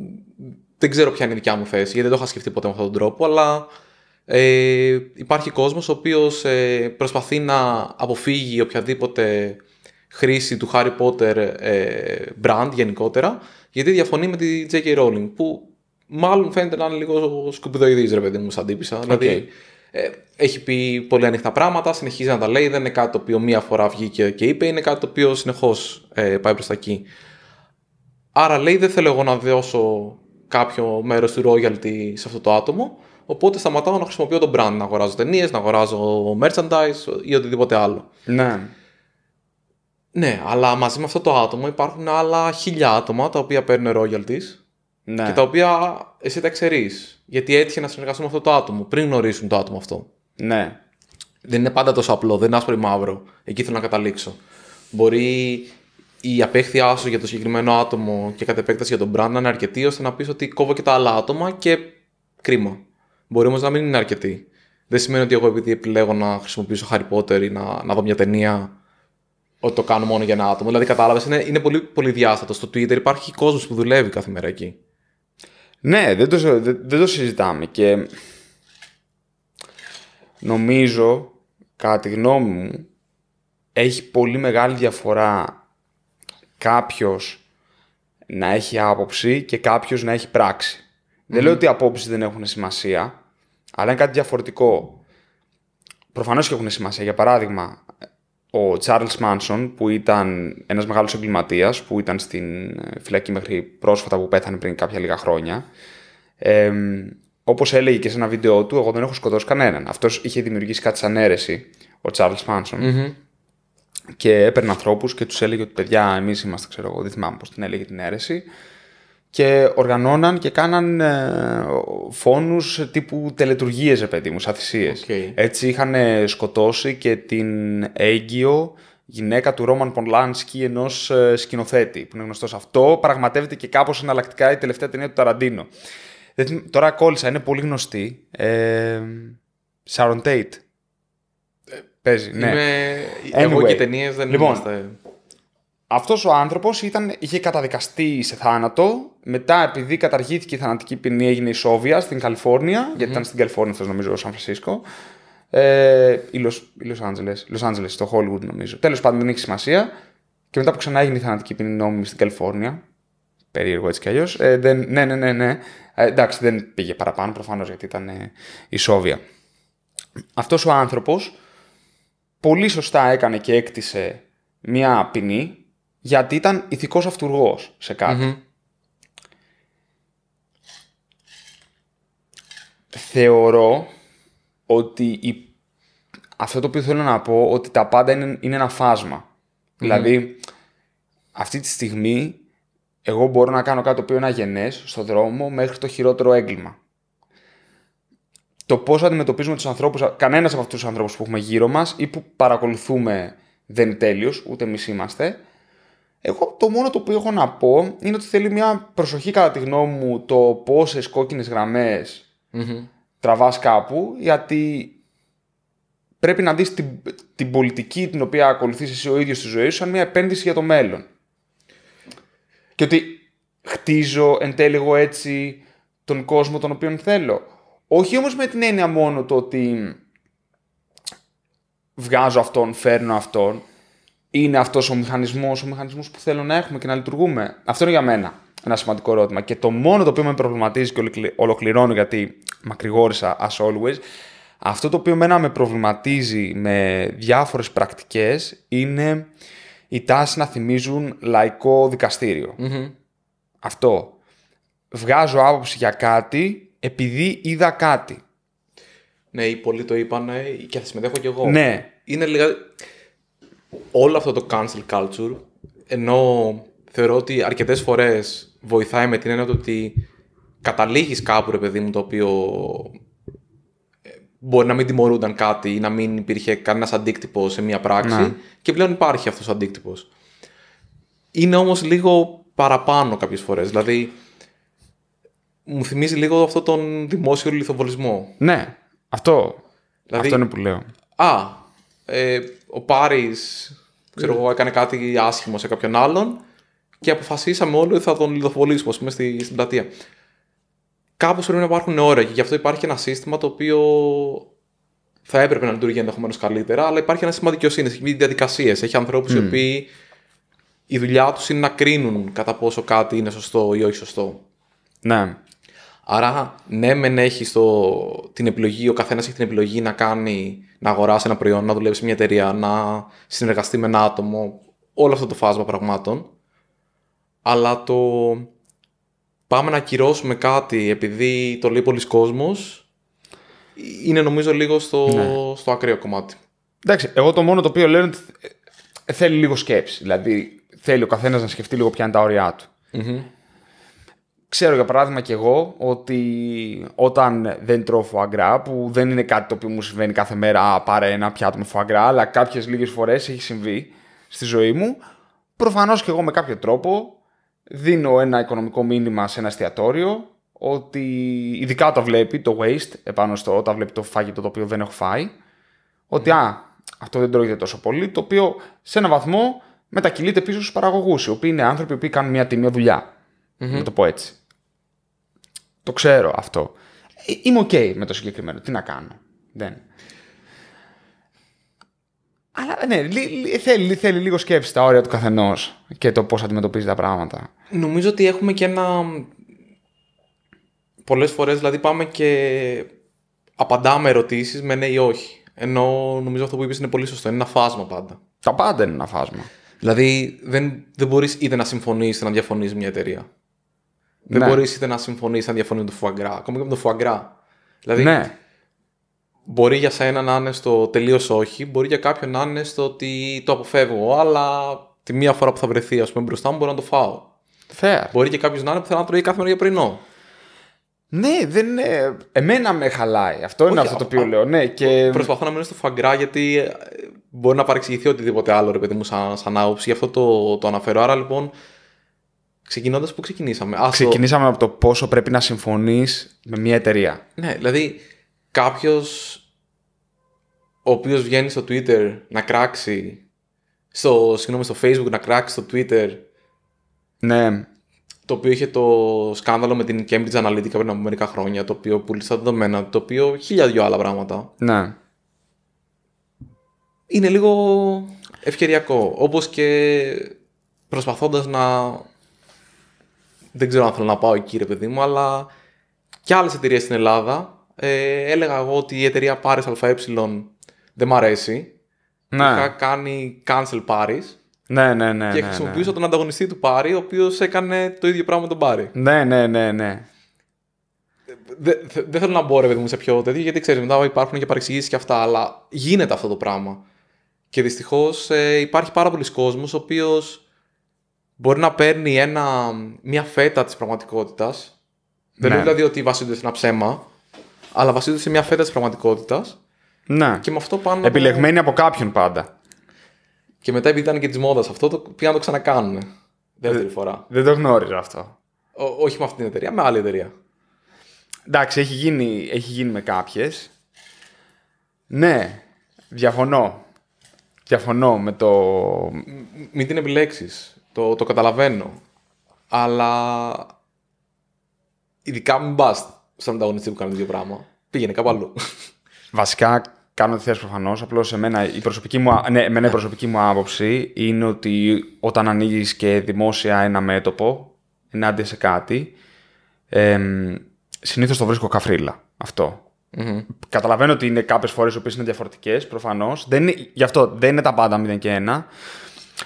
δεν ξέρω ποια είναι η δικιά μου θέση, γιατί δεν το είχα σκεφτεί ποτέ με αυτόν τον τρόπο, αλλά ε, υπάρχει κόσμος ο οποίος ε, προσπαθεί να αποφύγει οποιαδήποτε χρήση του Harry Potter ε, brand γενικότερα, γιατί διαφωνεί με τη J.K. Rowling, που μάλλον φαίνεται να είναι λίγο σκουπιδοειδής, ρε παιδί μου, σαν τύπησα. Okay. Δηλαδή, ε, έχει πει πολύ ανοιχτά πράγματα, συνεχίζει να τα λέει, δεν είναι κάτι το οποίο μία φορά βγήκε και είπε, είναι κάτι το οποίο συνεχώς ε, πάει προς τα εκεί. Άρα λέει δεν θέλω εγώ να δώσω κάποιο μέρος του royalty σε αυτό το άτομο, οπότε σταματάω να χρησιμοποιώ το brand, να αγοράζω ταινίες, να αγοράζω merchandise ή οτιδήποτε άλλο. Ναι. Ναι, αλλά μαζί με αυτό το άτομο υπάρχουν άλλα χιλιά άτομα τα οποία παίρνουν royalties ναι. και τα οποία εσύ τα ξέρεις. Γιατί έτυχε να συνεργαστούν με αυτό το άτομο πριν γνωρίσουν το άτομο αυτό. Ναι. Δεν είναι πάντα τόσο απλό, δεν είναι άσπρο ή μαύρο. Εκεί θέλω να καταλήξω. Μπορεί η απέχθειά σου για το συγκεκριμένο άτομο και κατ' επέκταση για τον brand να είναι αρκετή ώστε να πεις ότι κόβω και τα άλλα άτομα και κρίμα. Μπορεί όμως να μην είναι αρκετή. Δεν σημαίνει ότι εγώ επειδή επιλέγω να χρησιμοποιήσω Harry Potter ή να, να δω μια ταινία, ότι το κάνω μόνο για ένα άτομο. Δηλαδή, κατάλαβες, είναι, είναι πολύ, πολύ διάστατο. Στο Twitter υπάρχει κόσμος που δουλεύει κάθε μέρα εκεί. Ναι, δεν το, δεν, δεν το συζητάμε. Και νομίζω, κατά τη γνώμη μου, έχει πολύ μεγάλη διαφορά κάποιος να έχει άποψη και κάποιος να έχει Δεν λέω ότι οι απόψεις δεν έχουν σημασία, αλλά είναι κάτι διαφορετικό. Προφανώς και έχουν σημασία. Για παράδειγμα, ο Charles Manson, που ήταν ένας μεγάλος εγκληματίας που ήταν στην ε, φυλακή μέχρι πρόσφατα που πέθανε πριν κάποια λίγα χρόνια, ε, Όπως έλεγε και σε ένα βίντεο του, εγώ δεν έχω σκοτώσει κανέναν. Αυτός είχε δημιουργήσει κάτι σαν αίρεση, ο Charles Manson και έπαιρνε ανθρώπους και τους έλεγε ότι παιδιά, εμείς είμαστε, ξέρω εγώ, δεν θυμάμαι πώς την έλεγε την αίρεση. Και οργανώναν και κάναν ε, φόνους τύπου τελετουργίες, παιδί μου, Έτσι είχαν ε, σκοτώσει και την έγκυο γυναίκα του Ρόμαν Πονλάνσκι, ενός ε, σκηνοθέτη που είναι γνωστός αυτό. Πραγματεύεται και κάπως εναλλακτικά η τελευταία ταινία του Ταραντίνο. Τώρα κόλλησα, είναι πολύ γνωστή. Σάρον Τέιτ Παίζει, ναι. Είμαι... Anyway. Εγώ και ταινίες δεν λοιπόν, είμαστε. Αυτός ο άνθρωπος είχε καταδικαστεί σε θάνατο. Μετά, επειδή καταργήθηκε η θανατική ποινή, έγινε ισόβια στην καλιφορνια mm-hmm. γιατί ήταν στην Καλιφόρνια, αυτός νομίζω, ο Σαν Φρανσίσκο. Ε, ή Λος Άντζελε, στο Hollywood νομίζω. Τέλος πάντων, δεν έχει σημασία. Και μετά που ξανά έγινε η θανατική ποινή νόμιμη στην Καλιφόρνια. Περίεργο έτσι κι αλλιώς. Ε, δεν... ναι, ναι, ναι. ναι. Ε, εντάξει, δεν πήγε παραπάνω προφανώς γιατί ήταν ε, ισόβια. Αυτός ο άνθρωπος πολύ σωστά έκανε και έκτισε μια ποινή γιατί ήταν ηθικός αυτούργος σε κατι Θεωρώ ότι αυτό το οποίο θέλω να πω ότι τα πάντα είναι, είναι ένα Δηλαδή, αυτή τη στιγμή εγώ μπορώ να κάνω κάτι το οποίο είναι αγενές στο δρόμο μέχρι το χειρότερο έγκλημα το πώς αντιμετωπίζουμε τους ανθρώπους, κανένας από αυτούς τους ανθρώπους που έχουμε γύρω μας ή που παρακολουθούμε δεν είναι τέλειος, ούτε εμείς είμαστε. Εγώ το μόνο το που έχω να πω είναι ότι θέλει μια προσοχή κατά τη γνώμη μου το πόσες κόκκινες γραμμές τραβάς κάπου, γιατί πρέπει να δεις την, την πολιτική την οποία ακολουθείς εσύ ο ίδιος στη ζωή σου σαν μια επένδυση για το μέλλον. Και ότι χτίζω εν τέλει εγώ έτσι τον κόσμο τον οποίο θέλω όχι όμως με την έννοια μόνο το ότι βγάζω αυτόν, φέρνω αυτόν. Είναι αυτός ο μηχανισμός, ο μηχανισμός που θέλω να έχουμε και να λειτουργούμε. Αυτό είναι για μένα ένα σημαντικό ερώτημα. Και το μόνο το οποίο με προβληματίζει και ολοκληρώνω γιατί μακρηγόρησα as always, αυτό το οποίο μένα με προβληματίζει με διάφορες πρακτικές είναι η τάση να θυμίζουν λαϊκό Αυτό. Βγάζω άποψη για κάτι επειδή είδα κάτι. Ναι, οι πολλοί το είπαν και θα συμμετέχω κι εγώ. Ναι. Είναι λίγα. Όλο αυτό το cancel culture, ενώ θεωρώ ότι αρκετές φορές βοηθάει με την έννοια ότι καταλήγεις κάπου, ρε παιδί μου, το οποίο ε, μπορεί να μην τιμωρούνταν κάτι ή να μην υπήρχε κανένας αντίκτυπος σε μία πράξη. Ναι. Και πλέον υπάρχει αυτός ο αντίκτυπος. Είναι όμως λίγο παραπάνω κάποιες φορές. Δηλαδή, μου θυμίζει λίγο αυτό τον δημόσιο λιθοβολισμό. Ναι, αυτό. Δηλαδή, αυτό είναι που λέω. Α, ε, ο Πάρης, ξέρω εγώ, έκανε κάτι άσχημο σε κάποιον άλλον και αποφασίσαμε όλοι ότι θα τον λιθοβολήσουμε, ας πούμε, στη, στην πλατεία. Κάπως πρέπει να υπάρχουν όρια και γι' αυτό υπάρχει ένα σύστημα το οποίο θα έπρεπε να λειτουργεί ενδεχομένως καλύτερα, αλλά υπάρχει ένας σύστημα δικαιοσύνης, έχει διαδικασίες. Έχει ανθρώπους οι οποίοι η δουλειά τους είναι να κρίνουν κατά πόσο κάτι είναι σωστό ή όχι σωστό. Ναι. Άρα, ναι, μεν έχει το, την επιλογή, ο καθένας έχει την επιλογή να κάνει, να αγοράσει ένα προϊόν, να δουλέψει μια εταιρεία, να συνεργαστεί με ένα άτομο, όλο αυτό το φάσμα πραγμάτων. Αλλά το πάμε να ακυρώσουμε κάτι επειδή το λέει πολλοί κόσμος, είναι νομίζω λίγο στο, ναι. στο ακραίο κομμάτι. Εντάξει, εγώ το μόνο το οποίο λέω θέλει λίγο σκέψη. Δηλαδή, θέλει ο καθένας να σκεφτεί λίγο ποια είναι τα όρια του. Ξέρω για παράδειγμα και εγώ ότι όταν δεν τρώω φουαγκρά, που δεν είναι κάτι το οποίο μου συμβαίνει κάθε μέρα, α, πάρε ένα πιάτο με φουαγκρά, αλλά κάποιες λίγες φορές έχει συμβεί στη ζωή μου, προφανώς και εγώ με κάποιο τρόπο δίνω ένα οικονομικό μήνυμα σε ένα εστιατόριο, ότι ειδικά όταν βλέπει το waste, επάνω στο όταν βλέπει το φάγητο το οποίο δεν έχω φάει, ότι α, αυτό δεν τρώγεται τόσο πολύ, το οποίο σε έναν βαθμό μετακυλείται πίσω στους παραγωγούς, οι οποίοι είναι άνθρωποι που κάνουν μια τιμή Να το πω έτσι. Το ξέρω αυτό. Ε, είμαι ok με το συγκεκριμένο. Τι να κάνω. Δεν. Αλλά ναι, θέλει, θέλει λίγο σκέψη τα όρια του καθενός και το πώς αντιμετωπίζει τα πράγματα. Νομίζω ότι έχουμε και ένα. Πολλές φορές δηλαδή πάμε και απαντάμε ερωτήσεις με ναι ή όχι. Ενώ νομίζω αυτό που είπες είναι πολύ σωστό. Είναι ένα φάσμα πάντα. Τα πάντα είναι ένα φάσμα. Δηλαδή δεν, δεν μπορείς είτε να συμφωνείς είτε να διαφωνείς μια εταιρεία. Δεν ναι. μπορείς να συμφωνείς αν διαφωνεί με το φουαγκρά. Ακόμα και με το φουαγκρά. Δηλαδή, ναι. μπορεί για σένα να είναι στο τελείως όχι, μπορεί για κάποιον να είναι στο ότι το αποφεύγω, αλλά τη μία φορά που θα βρεθεί ας πούμε, μπροστά μου μπορώ να το φάω. Μπορεί και κάποιος να είναι που θέλει να τρώει κάθε μέρα για πρωινό. Ναι, δεν είναι... Εμένα με χαλάει. Αυτό είναι αυτό το οποίο λέω. Ναι, και... Προσπαθώ να μείνω στο φουαγκρά γιατί ε, μπορεί να παρεξηγηθεί οτιδήποτε άλλο, ρε παιδί μου, σαν, σαν άποψη. Γι' αυτό το, το αναφέρω. Άρα λοιπόν, Ξεκινώντας, πού ξεκινήσαμε. Ξεκινήσαμε από το πόσο πρέπει να συμφωνείς με μια εταιρεία. Ναι, δηλαδή κάποιος ο οποίος βγαίνει στο Twitter να κράξει. Στο, συγγνώμη, στο Facebook να κράξει στο Twitter. Ναι. Το οποίο είχε το σκάνδαλο με την Cambridge Analytica πριν από μερικά χρόνια. Το οποίο πούλησε τα δεδομένα. Το οποίο χίλια δυο άλλα πράγματα. Ναι. Είναι λίγο ευκαιριακό. Όπως και προσπαθώντας να δεν ξέρω αν θέλω να πάω εκεί, ρε παιδί μου, αλλά και άλλες εταιρείες στην Ελλάδα. Ε, έλεγα εγώ ότι η εταιρεία Paris ΑΕ δεν μ' αρέσει. Ναι. Είχα κάνει cancel Paris. Ναι, ναι, ναι. Και ναι, χρησιμοποιούσα ναι. τον ανταγωνιστή του Πάρη, ο οποίος έκανε το ίδιο πράγμα με τον Πάρη. Ναι, ναι, ναι, ναι. Δεν δε, δε θέλω να μπω ρε παιδί μου σε πιο τέτοιο, γιατί ξέρεις, μετά υπάρχουν και παρεξηγήσεις και αυτά, αλλά γίνεται αυτό το πράγμα. Και δυστυχώς ε, υπάρχει πάρα πολλοί κόσμος ο οποίος μπορεί να παίρνει ένα, μια φέτα της πραγματικότητας. Δεν λέω ναι. δηλαδή ότι βασίζονται σε ένα ψέμα, αλλά βασίζονται σε μια φέτα της πραγματικότητας. Ναι. Και με αυτό πάνω. Επιλεγμένη από κάποιον πάντα. Και μετά επειδή ήταν και της μόδας αυτό, το πήγαν να το ξανακάνουν. Δεύτερη φορά. Δεν το γνώριζα αυτό. Ό, όχι με αυτή την εταιρεία, με άλλη εταιρεία. Εντάξει, έχει γίνει, έχει γίνει με κάποιες. Ναι, διαφωνώ. Διαφωνώ με το. Μην την επιλέξεις. Το, το καταλαβαίνω. Αλλά ειδικά μην πα στον ανταγωνιστή που κάνει ίδιο πράγμα. Πήγαινε κάπου αλλού. Βασικά κάνω τη θέση προφανώς. Απλώς η προσωπική μου, ναι, η προσωπική μου άποψη είναι ότι όταν ανοίγεις και δημόσια ένα μέτωπο ενάντια σε κάτι, ε, συνήθως το βρίσκω καφρίλα αυτό. Mm-hmm. Καταλαβαίνω ότι είναι κάποιες φορές οι οποίες είναι διαφορετικές, προφανώς. Γι' αυτό δεν είναι τα πάντα 0 και 1.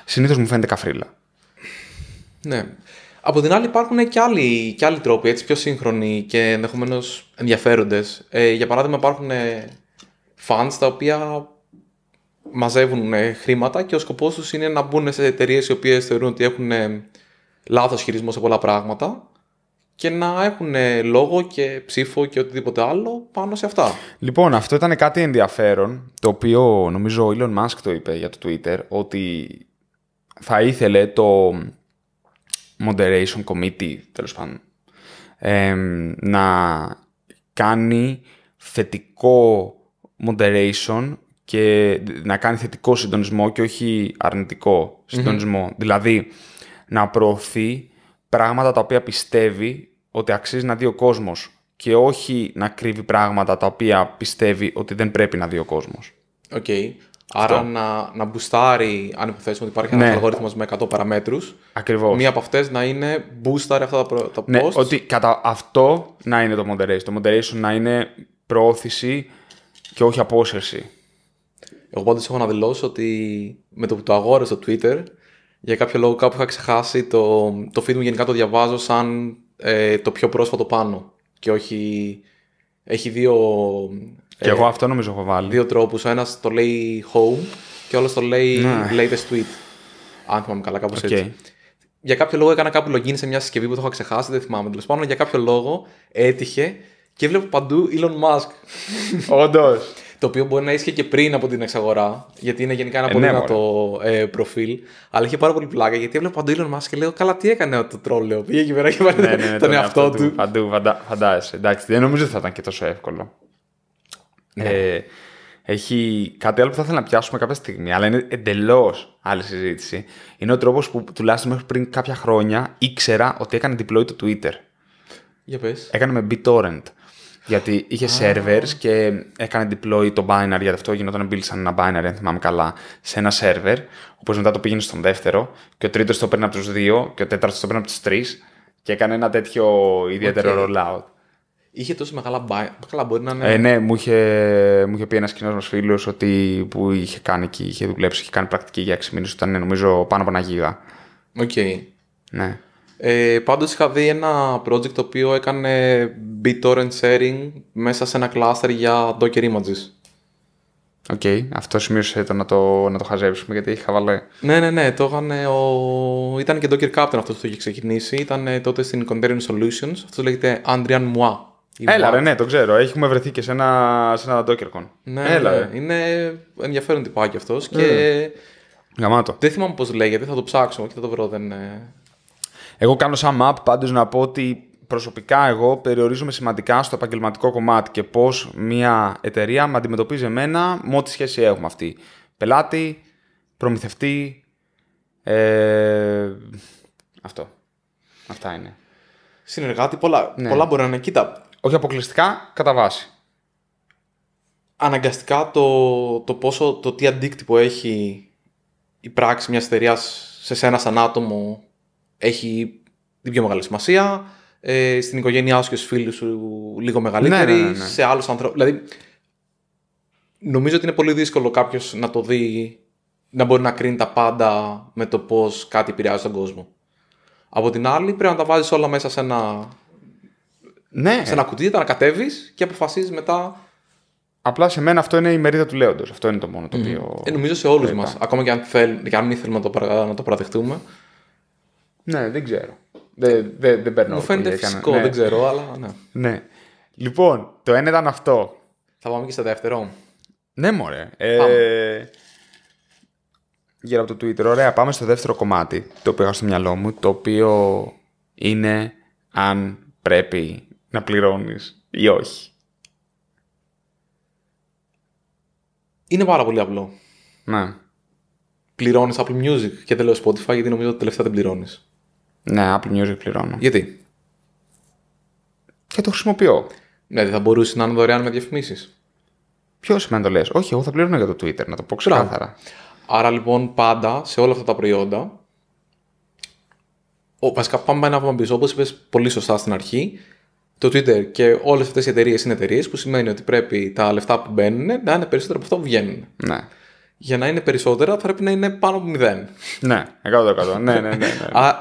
Συνήθω μου φαίνεται καφρίλα. Ναι. Από την άλλη, υπάρχουν και άλλοι, και άλλοι τρόποι, έτσι, πιο σύγχρονοι και ενδεχομένως ενδιαφέροντες. Ε, για παράδειγμα, υπάρχουν ε, funds τα οποία μαζεύουν ε, χρήματα και ο σκοπός τους είναι να μπουν σε εταιρείες οι οποίες θεωρούν ότι έχουν ε, λάθος χειρισμός σε πολλά πράγματα και να έχουν λόγο και ψήφο και οτιδήποτε άλλο πάνω σε αυτά. Λοιπόν, αυτό ήταν κάτι ενδιαφέρον, το οποίο νομίζω ο Elon Musk το είπε για το Twitter, ότι θα ήθελε το moderation committee, τέλος πάντων, να κάνει θετικό moderation και να κάνει θετικό συντονισμό και όχι αρνητικό Δηλαδή, να προωθεί πράγματα τα οποία πιστεύει ότι αξίζει να δει ο κόσμος και όχι να κρύβει πράγματα τα οποία πιστεύει ότι δεν πρέπει να δει ο κόσμος. Οκ. Άρα να, να μπουστάρει, αν υποθέσουμε ότι υπάρχει ναι. ένα αλγόριθμος με 100 παραμέτρους. Ακριβώς. Μία από αυτές να είναι μπουστάρει αυτά τα, τα ναι, Ότι κατά αυτό να είναι το moderation. Το moderation να είναι προώθηση και όχι απόσυρση. Εγώ πάντως έχω να δηλώσω ότι με το που το αγόρασα στο Twitter, για κάποιο λόγο κάπου είχα ξεχάσει το, το feed μου γενικά το διαβάζω σαν ε, το πιο πρόσφατο πάνω. Και όχι. Έχει δύο και εγώ αυτό νομίζω έχω βάλει. Δύο τρόπους. Ο ένας το λέει home και ο άλλος το λέει ναι. latest tweet. Αν θυμάμαι καλά, κάπως okay. έτσι. Για κάποιο λόγο έκανα κάπου login σε μια συσκευή που το είχα ξεχάσει, δεν θυμάμαι. Τέλος πάντων, για κάποιο λόγο έτυχε και βλέπω παντού Elon Musk. Όντως. Το οποίο μπορεί να ίσχυε και πριν από την εξαγορά, γιατί είναι γενικά ένα ε, πολύ ναι, δυνατό ε, προφίλ. Αλλά είχε πάρα πολύ πλάκα, γιατί έβλεπα παντού Elon Musk και λέω: Καλά, τι έκανε το τρόλεο. Πήγε εκεί πέρα και ναι, ναι, βάλε τον, εαυτό του. Παντού, φαντάζεσαι. Εντάξει, δεν νομίζω ότι θα ήταν και τόσο εύκολο. Ναι. Ε, έχει κάτι άλλο που θα ήθελα να πιάσουμε κάποια στιγμή, αλλά είναι εντελώς άλλη συζήτηση. Είναι ο τρόπος που τουλάχιστον μέχρι πριν κάποια χρόνια ήξερα ότι έκανε deploy το Twitter. Για πες. Έκανε με BitTorrent. Γιατί είχε ah. servers και έκανε deploy το binary, γιατί αυτό γινόταν build ένα binary, αν θυμάμαι καλά, σε ένα server. Οπότε μετά το πήγαινε στον δεύτερο, και ο τρίτος το παίρνει από τους δύο, και ο τέταρτος το παίρνει από τους τρεις, και έκανε ένα τέτοιο ιδιαίτερο okay. rollout. Είχε τόσο μεγάλα Καλά, μπορεί να είναι. Ε, ναι, μου είχε, μου είχε πει ένας κοινός μας φίλος ότι που είχε κάνει και είχε δουλέψει, είχε κάνει πρακτική για 6 μήνες, ήταν νομίζω πάνω από ένα γίγα. Οκ. Okay. Ναι. Ε, Πάντως είχα δει ένα project το οποίο έκανε BitTorrent sharing μέσα σε ένα cluster για Docker images. Οκ, okay. αυτό σημείωσε το να το, το χαζέψουμε γιατί είχα βάλει... Ναι, ναι, ναι. Το έκανε ο... Ήταν και Docker Captain αυτός που το είχε ξεκινήσει. Ήταν ε, τότε στην Container Solutions. Αυτός λέγεται Andrian Moi Έλα, ρε, ναι, το ξέρω. Έχουμε βρεθεί και σε ένα, σε ένα Ναι, Έλα, ναι, Είναι ενδιαφέρον τυπάκι αυτός. Και... Ε, γαμάτο. Δεν θυμάμαι πώς λέγεται, θα το ψάξω και θα το βρω. Δεν... Εγώ κάνω σαν map πάντως να πω ότι προσωπικά εγώ περιορίζομαι σημαντικά στο επαγγελματικό κομμάτι και πώς μια εταιρεία με αντιμετωπίζει εμένα με ό,τι σχέση έχουμε αυτή. Πελάτη, προμηθευτή. Ε... Αυτό. Αυτά είναι. Συνεργάτη, πολλά, ναι. πολλά μπορεί να είναι. Κοίτα, όχι αποκλειστικά, κατά βάση. Αναγκαστικά το, το πόσο, το τι αντίκτυπο έχει η πράξη μιας εταιρείας σε σένα σαν άτομο έχει την πιο μεγάλη σημασία. Ε, στην οικογένειά σου και στους φίλους σου λίγο μεγαλύτερη. Ναι, ναι, ναι, σε άλλους ανθρώπους. Δηλαδή, νομίζω ότι είναι πολύ δύσκολο κάποιος να το δει, να μπορεί να κρίνει τα πάντα με το πώς κάτι επηρεάζει τον κόσμο. Από την άλλη, πρέπει να τα βάζεις όλα μέσα σε ένα ναι. Σε ένα κουτί, τα ανακατεύεις και αποφασίζεις μετά. Απλά σε μένα αυτό είναι η μερίδα του λέοντος. Αυτό είναι το μόνο το οποίο. Ε, νομίζω σε όλους μας. Ακόμα και αν, θέλ, και αν να το, παρα... να το παραδεχτούμε. Ναι, δεν ξέρω. Δεν, δεν, δεν παίρνω. Μου φαίνεται φυσικό, δεν ναι. ξέρω, αλλά ναι. ναι. Λοιπόν, το ένα ήταν αυτό. Θα πάμε και στο δεύτερο. Ναι, μωρέ. Ε, Γύρω από το Twitter. Ωραία, πάμε στο δεύτερο κομμάτι το οποίο είχα στο μυαλό μου, το οποίο είναι αν πρέπει να πληρώνεις ή όχι. Είναι πάρα πολύ απλό. Ναι. Πληρώνεις Apple Music και δεν λέω Spotify γιατί νομίζω ότι τελευταία δεν πληρώνεις. Ναι, Apple Music πληρώνω. Γιατί? Και το χρησιμοποιώ. Ναι, δεν θα μπορούσε να είναι δωρεάν με διαφημίσεις. Ποιο σημαίνει το λες. Όχι, εγώ θα πληρώνω για το Twitter, να το πω ξεκάθαρα. Άρα λοιπόν πάντα σε όλα αυτά τα προϊόντα. Ο, βασικά πάμε ένα βήμα πίσω, είπες πολύ σωστά στην αρχή το Twitter και όλες αυτές οι εταιρείες είναι εταιρείες που σημαίνει ότι πρέπει τα λεφτά που μπαίνουν να είναι περισσότερα από αυτά που βγαίνουν. Ναι. Για να είναι περισσότερα θα πρέπει να είναι πάνω από μηδέν. Ναι, 100%. ναι, ναι, ναι, ναι.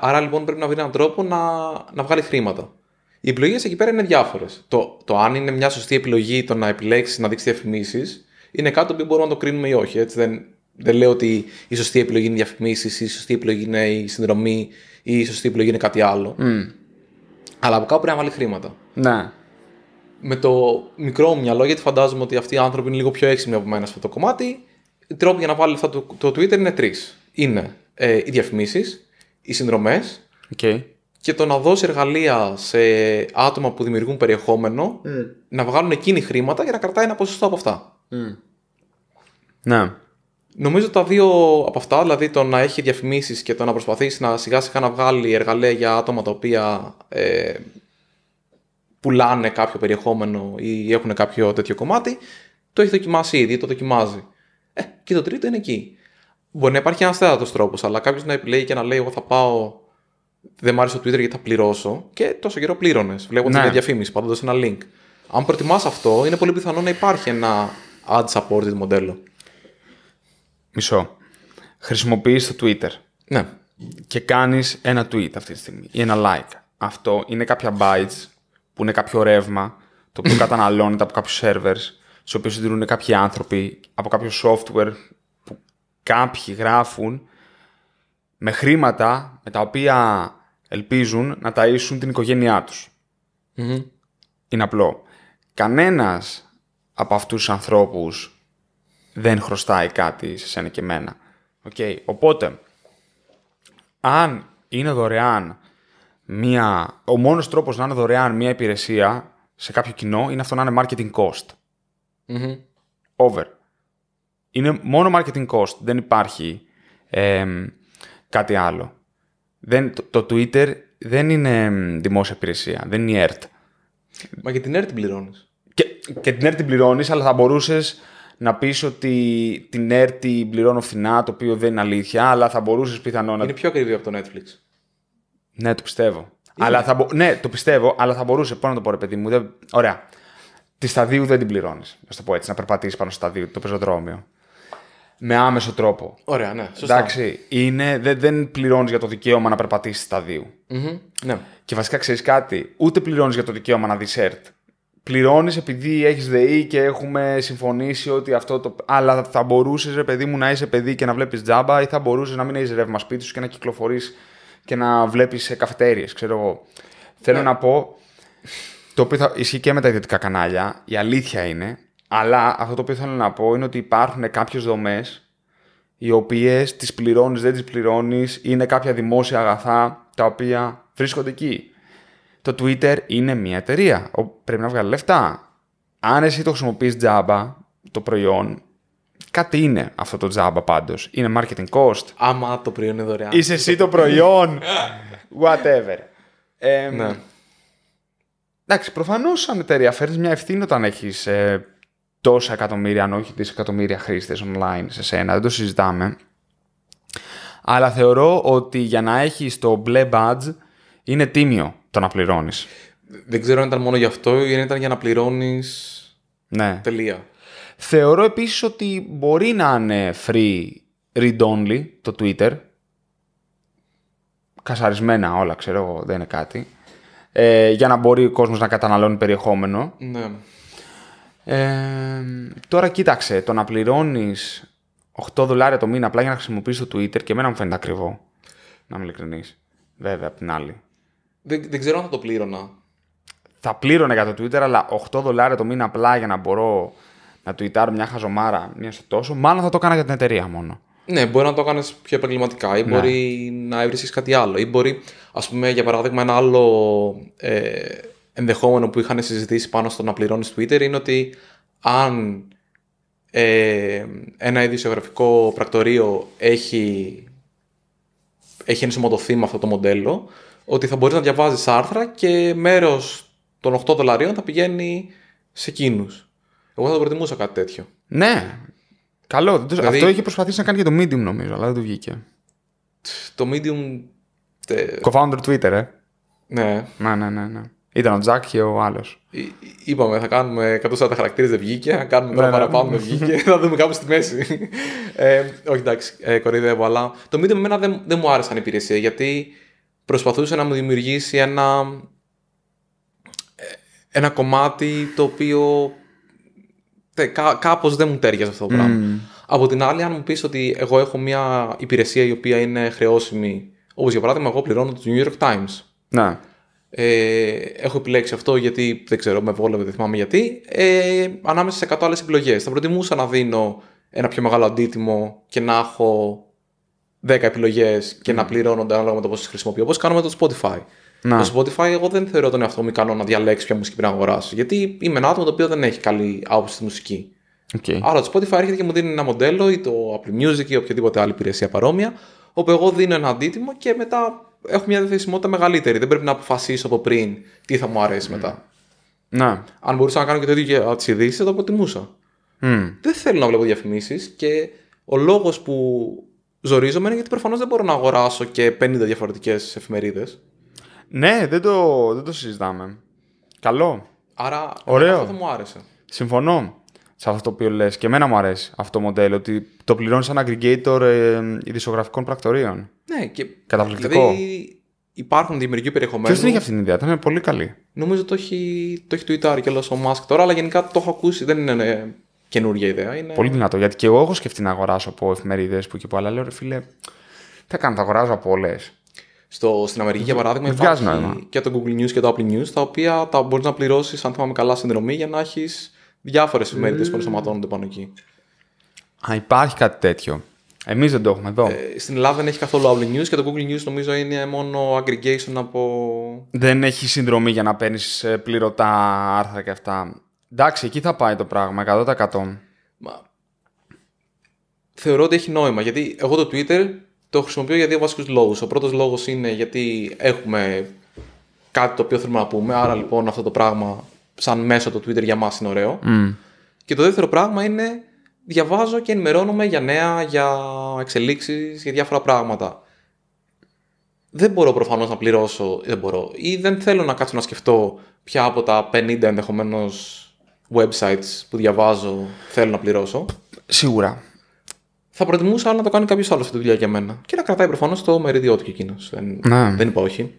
Άρα λοιπόν πρέπει να βρει έναν τρόπο να, να βγάλει χρήματα. Οι επιλογές εκεί πέρα είναι διάφορες. Το, το αν είναι μια σωστή επιλογή το να επιλέξεις να δείξεις διαφημίσεις είναι κάτι που μπορούμε να το κρίνουμε ή όχι. Έτσι. Δεν, δεν λέω ότι η σωστή επιλογή είναι διαφημίσεις, η σωστή επιλογή είναι η συνδρομή ή η σωστή επιλογή είναι κάτι άλλο. Mm. Αλλά από κάπου πρέπει να βάλει χρήματα. Ναι. Με το μικρό μου μυαλό, γιατί φαντάζομαι ότι αυτοί οι άνθρωποι είναι λίγο πιο έξυπνοι από μένα σε αυτό το κομμάτι, οι τρόποι για να βάλει αυτά το, το Twitter είναι τρεις. Είναι ε, οι διαφημίσεις, οι συνδρομές okay. και το να δώσει εργαλεία σε άτομα που δημιουργούν περιεχόμενο mm. να βγάλουν εκείνη χρήματα για να κρατάει ένα ποσοστό από αυτά. Mm. Ναι. Νομίζω τα δύο από αυτά, δηλαδή το να έχει διαφημίσεις και το να προσπαθήσει να σιγά σιγά να βγάλει εργαλεία για άτομα τα οποία ε, πουλάνε κάποιο περιεχόμενο ή έχουν κάποιο τέτοιο κομμάτι, το έχει δοκιμάσει ήδη, το δοκιμάζει. Ε, και το τρίτο είναι εκεί. Μπορεί να υπάρχει ένα τέταρτο τρόπος, αλλά κάποιος να επιλέγει και να λέει: Εγώ θα πάω. Δεν μου άρεσε το Twitter γιατί θα πληρώσω. Και τόσο καιρό πλήρωνες, βλέποντα ναι. μια διαφήμιση, πάντοντα ένα link. Αν προτιμάς αυτό, είναι πολύ πιθανό να υπάρχει ένα ad supported μοντέλο. Μισό. Χρησιμοποιείς το Twitter. Ναι. Και κάνεις ένα tweet αυτή τη στιγμή ή ένα like. Αυτό είναι κάποια bytes που είναι κάποιο ρεύμα, το οποίο καταναλώνεται από κάποιους servers, στους οποίους συντηρούν κάποιοι άνθρωποι, από κάποιο software που κάποιοι γράφουν με χρήματα με τα οποία ελπίζουν να ταΐσουν την οικογένειά τους. Είναι απλό. Κανένας από αυτούς τους ανθρώπους δεν χρωστάει κάτι σε σένα και εμένα. Okay. Οπότε, αν είναι δωρεάν μια, ο μόνος τρόπος να είναι δωρεάν μια υπηρεσία σε κάποιο κοινό είναι αυτό να είναι marketing cost. mm Over. Είναι μόνο marketing cost. Δεν υπάρχει κάτι άλλο. Δεν, το, Twitter δεν είναι δημόσια υπηρεσία. Δεν είναι η ERT. Μα και την ERT την πληρώνεις. Και, και την ERT την πληρώνεις, αλλά θα μπορούσες να πεις ότι την ERT την πληρώνω φθηνά, το οποίο δεν είναι αλήθεια, αλλά θα μπορούσες πιθανόν να... Είναι πιο ακριβή από το Netflix. Ναι, το πιστεύω. Αλλά θα Ναι, το πιστεύω, αλλά θα μπορούσε. Πώ να το πω, ρε παιδί μου. Δεν... Ωραία. Τη σταδίου δεν την πληρώνεις. Να το πω έτσι. Να περπατήσεις πάνω στο σταδίου, το πεζοδρόμιο. Με άμεσο τρόπο. Ωραία, ναι. Σωστά. Εντάξει. δεν, δεν πληρώνεις για το δικαίωμα να περπατήσεις σταδίου. Mm-hmm. Ναι. Και βασικά ξέρεις κάτι. Ούτε πληρώνεις για το δικαίωμα να δεις σερτ. Πληρώνεις επειδή έχεις ΔΕΗ και έχουμε συμφωνήσει ότι αυτό το. Αλλά θα μπορούσες, ρε παιδί μου, να είσαι παιδί και να βλέπεις τζάμπα ή θα μπορούσες να μην έχεις ρεύμα σπίτι σου και να κυκλοφορείς και να βλέπεις σε καφετέρειε, ξέρω εγώ. Θέλω ναι. να πω. Το οποίο ισχύει και με τα ιδιωτικά κανάλια, η αλήθεια είναι. Αλλά αυτό το οποίο θέλω να πω είναι ότι υπάρχουν κάποιες δομές οι οποίες τις πληρώνεις, δεν τις πληρώνεις, είναι κάποια δημόσια αγαθά τα οποία βρίσκονται εκεί. Το Twitter είναι μια εταιρεία. Πρέπει να βγάλει λεφτά. Αν εσύ το χρησιμοποιείς τζάμπα το προϊόν, Κάτι είναι αυτό το τζάμπα πάντως. Είναι marketing cost. Άμα το προϊόν είναι δωρεάν. Είσαι εσύ το προϊόν. Whatever. Ε, ναι. Εντάξει, προφανώς σαν εταιρεία φέρνεις μια ευθύνη όταν έχεις ε, τόσα εκατομμύρια, αν όχι δισεκατομμύρια χρήστες online σε σένα. Δεν το συζητάμε. Αλλά θεωρώ ότι για να έχεις το μπλε badge είναι τίμιο το να πληρώνεις. Δεν ξέρω αν ήταν μόνο γι' αυτό ή αν ήταν για να πληρώνεις. Ναι. Τελεία. Θεωρώ επίσης ότι μπορεί να είναι free read only το Twitter. Κασαρισμένα όλα, ξέρω εγώ, δεν είναι κάτι. Ε, για να μπορεί ο κόσμος να καταναλώνει περιεχόμενο. Ναι. Ε, τώρα κοίταξε, το να πληρώνεις 8 δολάρια το μήνα απλά για να χρησιμοποιήσεις το Twitter και εμένα μου φαίνεται ακριβό. Να είμαι ειλικρινής. Βέβαια, απ' την άλλη. Δεν, δεν ξέρω αν θα το πλήρωνα. Θα πλήρωνε για το Twitter, αλλά 8 δολάρια το μήνα απλά για να μπορώ να τουιτάρω μια χαζομάρα, μια σε τόσο, μάλλον θα το έκανα για την εταιρεία μόνο. Ναι, μπορεί να το κάνει πιο επαγγελματικά ή ναι. μπορεί να έβρισκε κάτι άλλο. Ή μπορεί, ας πούμε, για παράδειγμα, ένα άλλο ε, ενδεχόμενο που είχαν συζητήσει πάνω στο να πληρώνεις Twitter είναι ότι αν ε, ένα ειδησιογραφικό πρακτορείο έχει, έχει ενσωματωθεί με αυτό το μοντέλο, ότι θα μπορείς να διαβάζεις άρθρα και μέρος των 8 δολαρίων θα πηγαίνει σε εκείνους. Εγώ θα το προτιμούσα κάτι τέτοιο. Ναι. Καλό. Δηλαδή... Αυτό είχε προσπαθήσει να κάνει και το Medium νομίζω, αλλά δεν του βγήκε. Το Medium. Co-founder Twitter, ε. Ναι. Ναι, ναι, ναι. ναι. Ήταν ο Τζακ και ο άλλος. Είπαμε, θα κάνουμε 140 χαρακτήρε, δεν βγήκε. Αν κάνουμε ναι, τώρα ναι, ναι. παραπάνω, δεν βγήκε. θα δούμε κάπου στη μέση. Ε, όχι, εντάξει, ε, αλλά το Medium εμένα δεν, δεν μου άρεσαν οι υπηρεσία γιατί προσπαθούσε να μου δημιουργήσει ένα, ε, ένα κομμάτι το οποίο Κά, Κάπως δεν μου τέριαζε αυτό το πράγμα. Mm. Από την άλλη, αν μου πεις ότι εγώ έχω μια υπηρεσία η οποία είναι χρεώσιμη, όπως για παράδειγμα, εγώ πληρώνω το New York Times. Να. Ε, έχω επιλέξει αυτό γιατί δεν ξέρω, με βόλευε, δεν θυμάμαι γιατί. Ε, ανάμεσα σε 100 άλλες επιλογές. Θα προτιμούσα να δίνω ένα πιο μεγάλο αντίτιμο και να έχω 10 επιλογές και να πληρώνονται ανάλογα με το πώς τις χρησιμοποιώ. Όπως κάνουμε το Spotify. Να. Το Spotify, εγώ δεν θεωρώ τον εαυτό μου ικανό να διαλέξει ποια μουσική πρέπει να αγοράσω. Γιατί είμαι ένα άτομο το οποίο δεν έχει καλή άποψη στη μουσική. Okay. Άρα το Spotify έρχεται και μου δίνει ένα μοντέλο ή το Apple Music ή οποιαδήποτε άλλη υπηρεσία παρόμοια, όπου εγώ δίνω ένα αντίτιμο και μετά έχω μια διαθεσιμότητα μεγαλύτερη. Δεν πρέπει να αποφασίσω από πριν τι θα μου αρέσει μετά. Να. Αν μπορούσα να κάνω και το ίδιο για τις ειδήσεις, θα το αποτιμούσα Mm. Δεν θέλω να βλέπω διαφημίσεις και ο λόγος που ζορίζομαι είναι γιατί προφανώς δεν μπορώ να αγοράσω και 50 διαφορετικές εφημερίδες. Ναι, δεν το, δεν συζητάμε. Καλό. Άρα Ωραίο. αυτό μου άρεσε. Συμφωνώ σε αυτό το οποίο λες, Και εμένα μου αρέσει αυτό το μοντέλο, ότι το πληρώνεις σαν aggregator ειδησογραφικών πρακτορείων. Ναι, και Καταπληκτικό. Δηλαδή υπάρχουν δημιουργοί περιεχομένου. Ποιος την είχε αυτή την ιδέα, ήταν πολύ καλή. Νομίζω το έχει, το έχει Twitter και ο Μάσκ τώρα, αλλά γενικά το έχω ακούσει. Δεν είναι ε, καινούργια ιδέα. Είναι... Πολύ δυνατό. Γιατί και εγώ έχω σκεφτεί να αγοράσω από εφημερίδες που και που, αλλά λέω ρε φίλε, τι θα κάνω, θα αγοράζω από όλες. Στο, στην Αμερική, για παράδειγμα, υπάρχει και το Google News και το Apple News, τα οποία τα μπορείς να πληρώσεις, αν θυμάμαι καλά, συνδρομή για να έχεις διάφορες εφημερίδε mm. που ενσωματώνονται πάνω εκεί. Α, υπάρχει κάτι τέτοιο. Εμείς δεν το έχουμε εδώ. Ε, στην Ελλάδα δεν έχει καθόλου Apple News και το Google News νομίζω είναι μόνο aggregation από. Δεν έχει συνδρομή για να παίρνεις ε, πληρωτά άρθρα και αυτά. Εντάξει, εκεί θα πάει το πράγμα 100%. Μα... Θεωρώ ότι έχει νόημα γιατί εγώ το Twitter το χρησιμοποιώ για δύο βασικούς λόγους. Ο πρώτος λόγος είναι γιατί έχουμε κάτι το οποίο θέλουμε να πούμε, άρα λοιπόν αυτό το πράγμα σαν μέσο το Twitter για μας είναι ωραίο. Mm. Και το δεύτερο πράγμα είναι διαβάζω και ενημερώνομαι για νέα, για εξελίξεις, για διάφορα πράγματα. Δεν μπορώ προφανώς να πληρώσω, δεν μπορώ, ή δεν θέλω να κάτσω να σκεφτώ ποια από τα 50 ενδεχομένως websites που διαβάζω θέλω να πληρώσω. Σίγουρα θα προτιμούσα να το κάνει κάποιος άλλος τη δουλειά για μένα. Και να κρατάει προφανώς το μεριδιό του και εκείνος. Δεν, ναι. δεν είπα όχι.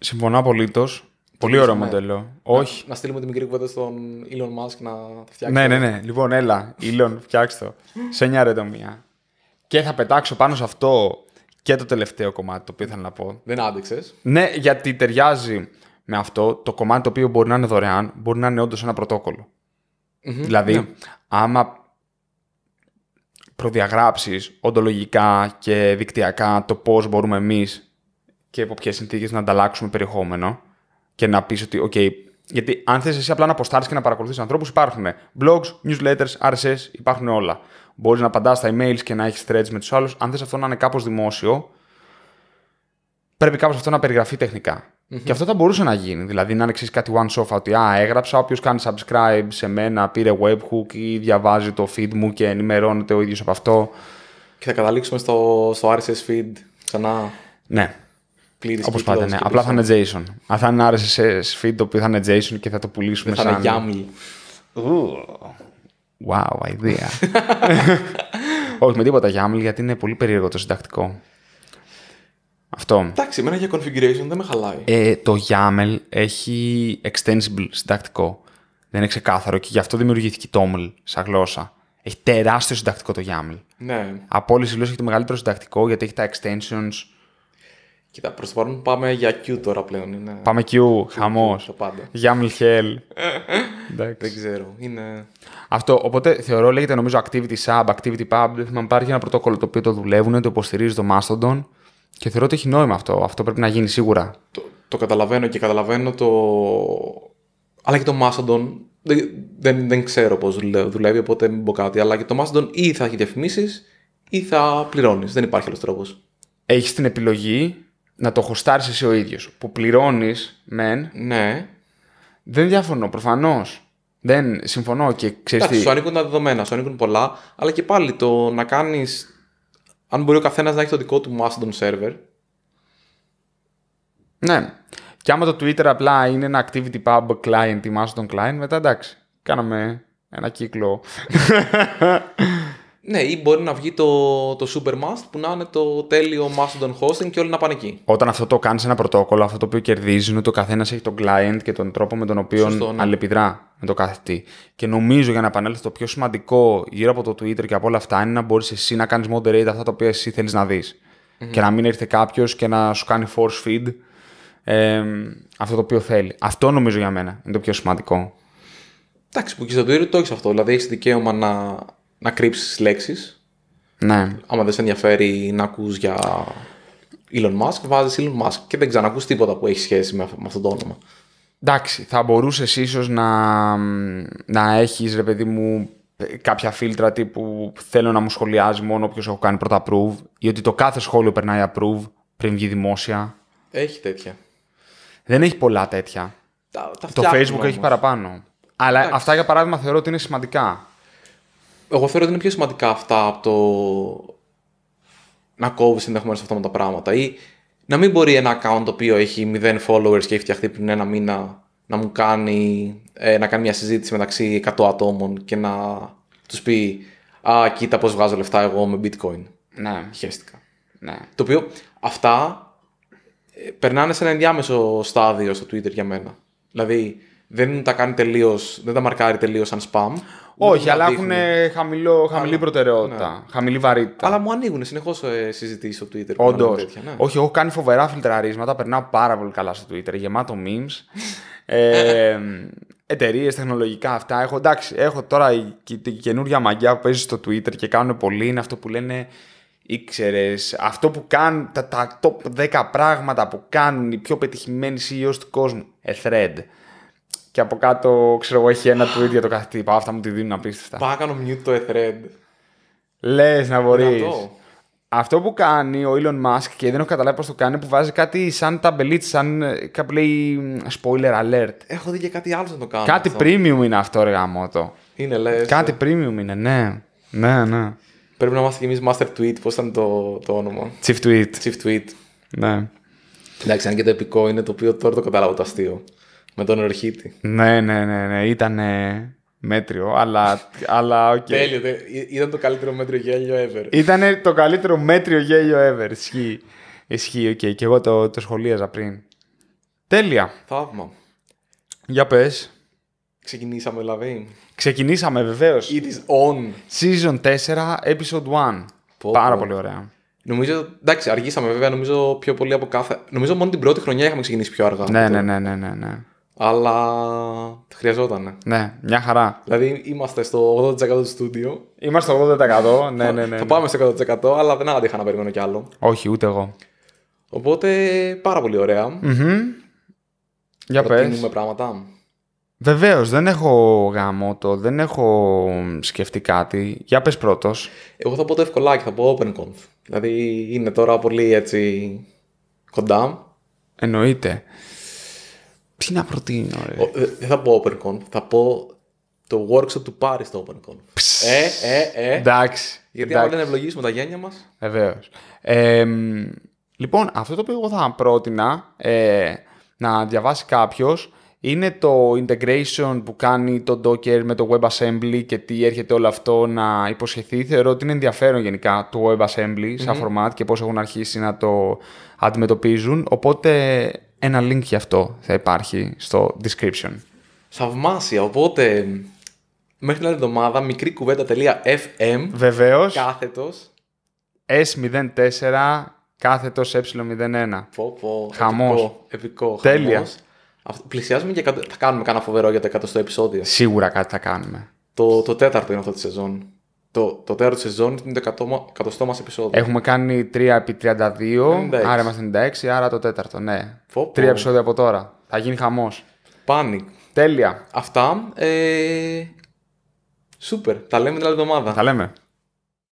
Συμφωνώ απολύτως. Πολύ ωραίο μοντέλο. όχι. Να στείλουμε τη μικρή κουβέντα στον Elon Musk να τα φτιάξει. Ναι, ναι, ναι. Λοιπόν, έλα, Elon, φτιάξτε το. Σε μια ρετομία. Και θα πετάξω πάνω σε αυτό και το τελευταίο κομμάτι το οποίο ήθελα να πω. Δεν άντεξες. Ναι, γιατί ταιριάζει με αυτό το κομμάτι το οποίο μπορεί να είναι δωρεάν, μπορεί να είναι όντως ένα πρωτόκολλο. Mm-hmm, δηλαδή, ναι. άμα προδιαγράψεις οντολογικά και δικτυακά το πώς μπορούμε εμείς και υπό ποιες συνθήκες να ανταλλάξουμε περιεχόμενο και να πεις ότι, OK, γιατί αν θες εσύ απλά να αποστάρει και να παρακολουθείς ανθρώπους, υπάρχουν blogs, newsletters, RSS, υπάρχουν όλα. Μπορείς να απαντάς στα emails και να έχεις threads με τους άλλους. Αν θες αυτό να είναι κάπως δημόσιο, πρέπει κάπως αυτό να περιγραφεί τεχνικά. Και αυτό θα μπορούσε να γίνει. Δηλαδή να είναι κάτι one shot ότι α, έγραψα, όποιος κάνει subscribe σε μένα, πήρε webhook ή διαβάζει το feed μου και ενημερώνεται ο ίδιος από αυτό. Και θα καταλήξουμε στο, στο RSS feed ξανά. Ναι. Όπω πάντα, ναι. Απλά θα είναι JSON. Αν θα είναι RSS feed το οποίο θα είναι JSON και θα το πουλήσουμε Δεν θα σαν... είναι YAML. Wow, idea. Όχι με τίποτα YAML γιατί είναι πολύ περίεργο το συντακτικό. Αυτό. Εντάξει, εμένα για configuration δεν με χαλάει. Ε, το YAML έχει extensible συντακτικό. Δεν είναι ξεκάθαρο και γι' αυτό δημιουργήθηκε το YAML σαν γλώσσα. Έχει τεράστιο συντακτικό το YAML. Ναι. Από όλες τις γλώσσες έχει το μεγαλύτερο συντακτικό γιατί έχει τα extensions. Κοίτα, προς το παρόν πάμε για Q τώρα πλέον. Είναι... Πάμε Q, χαμός. YAML Hell. δεν ξέρω. Είναι... Αυτό. Οπότε θεωρώ λέγεται νομίζω Activity Sub, Activity Pub. υπάρχει ένα πρωτόκολλο το οποίο το δουλεύουν, το υποστηρίζει το Mastodon. Και θεωρώ ότι έχει νόημα αυτό. Αυτό πρέπει να γίνει σίγουρα. Το, καταλαβαίνω και καταλαβαίνω το. Αλλά και το Mastodon. Δεν, δεν, δεν ξέρω πώς δουλεύει, οπότε μην πω κάτι. Αλλά και το Mastodon ή θα έχει διαφημίσεις ή θα πληρώνεις. Δεν υπάρχει άλλος τρόπος. Έχεις την επιλογή να το χωστάρεις εσύ ο ίδιος. Που πληρώνεις, μεν. Ναι. Δεν διαφωνώ, προφανώς. Δεν συμφωνώ και ξέρεις. σου ανήκουν τα δεδομένα, σου ανήκουν πολλά, αλλά και πάλι το να κάνεις αν μπορεί ο καθένας να έχει το δικό του Mastodon server. Ναι. Και άμα το Twitter απλά είναι ένα activity pub client ή Mastodon client, μετά εντάξει. Κάναμε ένα κύκλο. Ναι, ή μπορεί να βγει το, το Supermast που να είναι το τέλειο Mastodon hosting και όλοι να πάνε εκεί. Όταν αυτό το κάνεις ένα πρωτόκολλο, αυτό το οποίο κερδίζει είναι ότι ο καθένας έχει τον client και τον τρόπο με τον οποίο Σωστό, ναι. αλληλεπιδρά με το κάθε τι. Και νομίζω για να επανέλθω το πιο σημαντικό γύρω από το Twitter και από όλα αυτά είναι να μπορείς εσύ να κάνεις moderate αυτά τα οποία εσύ θέλεις να δεις. Και να μην έρθει κάποιος και να σου κάνει force feed ε, αυτό το οποίο θέλει. Αυτό νομίζω για μένα είναι το πιο σημαντικό. Εντάξει, που και στο Twitter το έχεις αυτό. Δηλαδή έχεις δικαίωμα να να κρύψεις λέξεις. Ναι. Άμα δεν σε ενδιαφέρει να ακούς για Elon Musk, βάζεις Elon Musk και δεν ξανακούς τίποτα που έχει σχέση με, αυτό το όνομα. Εντάξει, θα μπορούσες ίσως να, να έχεις ρε παιδί μου κάποια φίλτρα τύπου θέλω να μου σχολιάζει μόνο όποιος έχω κάνει πρώτα approve ή το κάθε σχόλιο περνάει approve πριν βγει δημόσια. Έχει τέτοια. Δεν έχει πολλά τέτοια. το Facebook έχει παραπάνω. Αλλά αυτά για παράδειγμα θεωρώ ότι είναι σημαντικά εγώ θεωρώ ότι είναι πιο σημαντικά αυτά από το να κόβεις ενδεχομένως αυτά με τα πράγματα. Ή να μην μπορεί ένα account το οποίο έχει 0 followers και έχει φτιαχτεί πριν ένα μήνα να μου κάνει, ε, να κάνει μια συζήτηση μεταξύ 100 ατόμων και να τους πει Α, κοίτα πώς βγάζω λεφτά εγώ με bitcoin. Ναι. Χαίστηκα. Ναι. Το οποίο αυτά ε, περνάνε σε ένα ενδιάμεσο στάδιο στο Twitter για μένα. Δηλαδή δεν τα κάνει τελείως, δεν τα μαρκάρει τελείως σαν spam. Όχι, αλλά έχουν χαμηλή προτεραιότητα. Ναι. Χαμηλή βαρύτητα. Αλλά μου ανοίγουν συνεχώς ε, συζητήσεις στο Twitter. Όντω. Ναι. Όχι, έχω κάνει φοβερά φιλτραρίσματα. Περνάω πάρα πολύ καλά στο Twitter. Γεμάτο memes. ε, Εταιρείες, τεχνολογικά αυτά. Έχω, εντάξει, έχω τώρα την και, καινούργια μαγιά που παίζει στο Twitter και κάνουν πολύ. Είναι αυτό που λένε ήξερες, αυτό που κάνουν, τα, τα top 10 πράγματα που κάνουν οι πιο πετυχημένοι CEOs του κόσμου. A ε, thread και από κάτω, ξέρω εγώ, έχει ένα tweet για το κάθε πάω Αυτά μου τη δίνουν απίστευτα. Πάω να κάνω mute το thread. Λες να μπορείς. Αυτό που κάνει ο Elon Musk και δεν έχω καταλάβει πώς το κάνει, που βάζει κάτι σαν ταμπελίτ, σαν ε, κάπου λέει spoiler alert. Έχω δει και κάτι άλλο να το κάνω. Κάτι αυτό. premium είναι αυτό, ρε το. Είναι, λες. Κάτι premium είναι, ναι. Ναι, ναι. Πρέπει να είμαστε κι εμείς master tweet, πώς ήταν το, το όνομα. Chief tweet. Chief tweet. Ναι. Εντάξει, αν και το επικό είναι το οποίο τώρα το κατάλαβα το αστείο. Με τον Ορχίτη. Ναι, ναι, ναι, ναι. Ήταν μέτριο, αλλά. αλλά okay. Τέλειο. Ήταν το καλύτερο μέτριο γέλιο ever. Ήταν το καλύτερο μέτριο γέλιο ever. Ισχύει. Ισχύει, okay. Και εγώ το, το σχολίαζα πριν. Τέλεια. Θαύμα. Για πες. Ξεκινήσαμε, δηλαδή. Ξεκινήσαμε, βεβαίως. It is on. Season 4, episode 1. Πάρα πολύ ωραία. Νομίζω, εντάξει, αργήσαμε βέβαια, νομίζω πιο πολύ από κάθε. Νομίζω μόνο την πρώτη χρονιά είχαμε ξεκινήσει πιο αργά. ναι, ναι, ναι, ναι. ναι. ναι. Αλλά χρειαζόταν. Ναι, μια χαρά. Δηλαδή είμαστε στο 80% του στούντιο. Είμαστε στο 80%, ναι, ναι, ναι, Θα ναι. πάμε στο 100%, αλλά δεν άντεχα να περιμένω κι άλλο. Όχι, ούτε εγώ. Οπότε πάρα πολύ ωραία. Mm-hmm. Για πες. πράγματα. Βεβαίως, δεν έχω γάμο το, δεν έχω σκεφτεί κάτι. Για πες πρώτος. Εγώ θα πω το ευκολάκι, θα πω open conf Δηλαδή είναι τώρα πολύ έτσι κοντά. Εννοείται. Τι να προτείνω, ρε. Ε, δεν θα πω OpenCon, θα πω το workshop του Πάρη στο OpenCon. Ε, ε, ε. Εντάξει. Γιατί αν δεν ευλογήσουμε τα γένια μας. Ε, Βεβαίως. λοιπόν, αυτό το οποίο εγώ θα πρότεινα ε, να διαβάσει κάποιος είναι το integration που κάνει το Docker με το WebAssembly και τι έρχεται όλο αυτό να υποσχεθεί. Θεωρώ ότι είναι ενδιαφέρον γενικά το WebAssembly σαν mm format και πώς έχουν αρχίσει να το αντιμετωπίζουν. Οπότε ένα link για αυτό θα υπάρχει στο description. Θαυμάσια, οπότε μέχρι την άλλη εβδομάδα μικρή κουβέντα.fm Βεβαίως. Κάθετος. S04 κάθετος ε01. Πω, πω. Χαμός. Επικό. Τέλεια. Πλησιάζουμε και θα κάνουμε κάνα φοβερό για το 100 επεισόδιο. Σίγουρα κάτι θα κάνουμε. Το, το τέταρτο είναι αυτό τη σεζόν το, το τέταρτο σεζόν είναι το 100 μας επεισόδιο. Έχουμε κάνει 3 επί 32, 96. άρα είμαστε 96, άρα το τέταρτο, ναι. Τρία επεισόδια από τώρα. Θα γίνει χαμός. Πάνικ. Τέλεια. Αυτά. Ε... Σούπερ. Τα λέμε την άλλη εβδομάδα. Τα λέμε.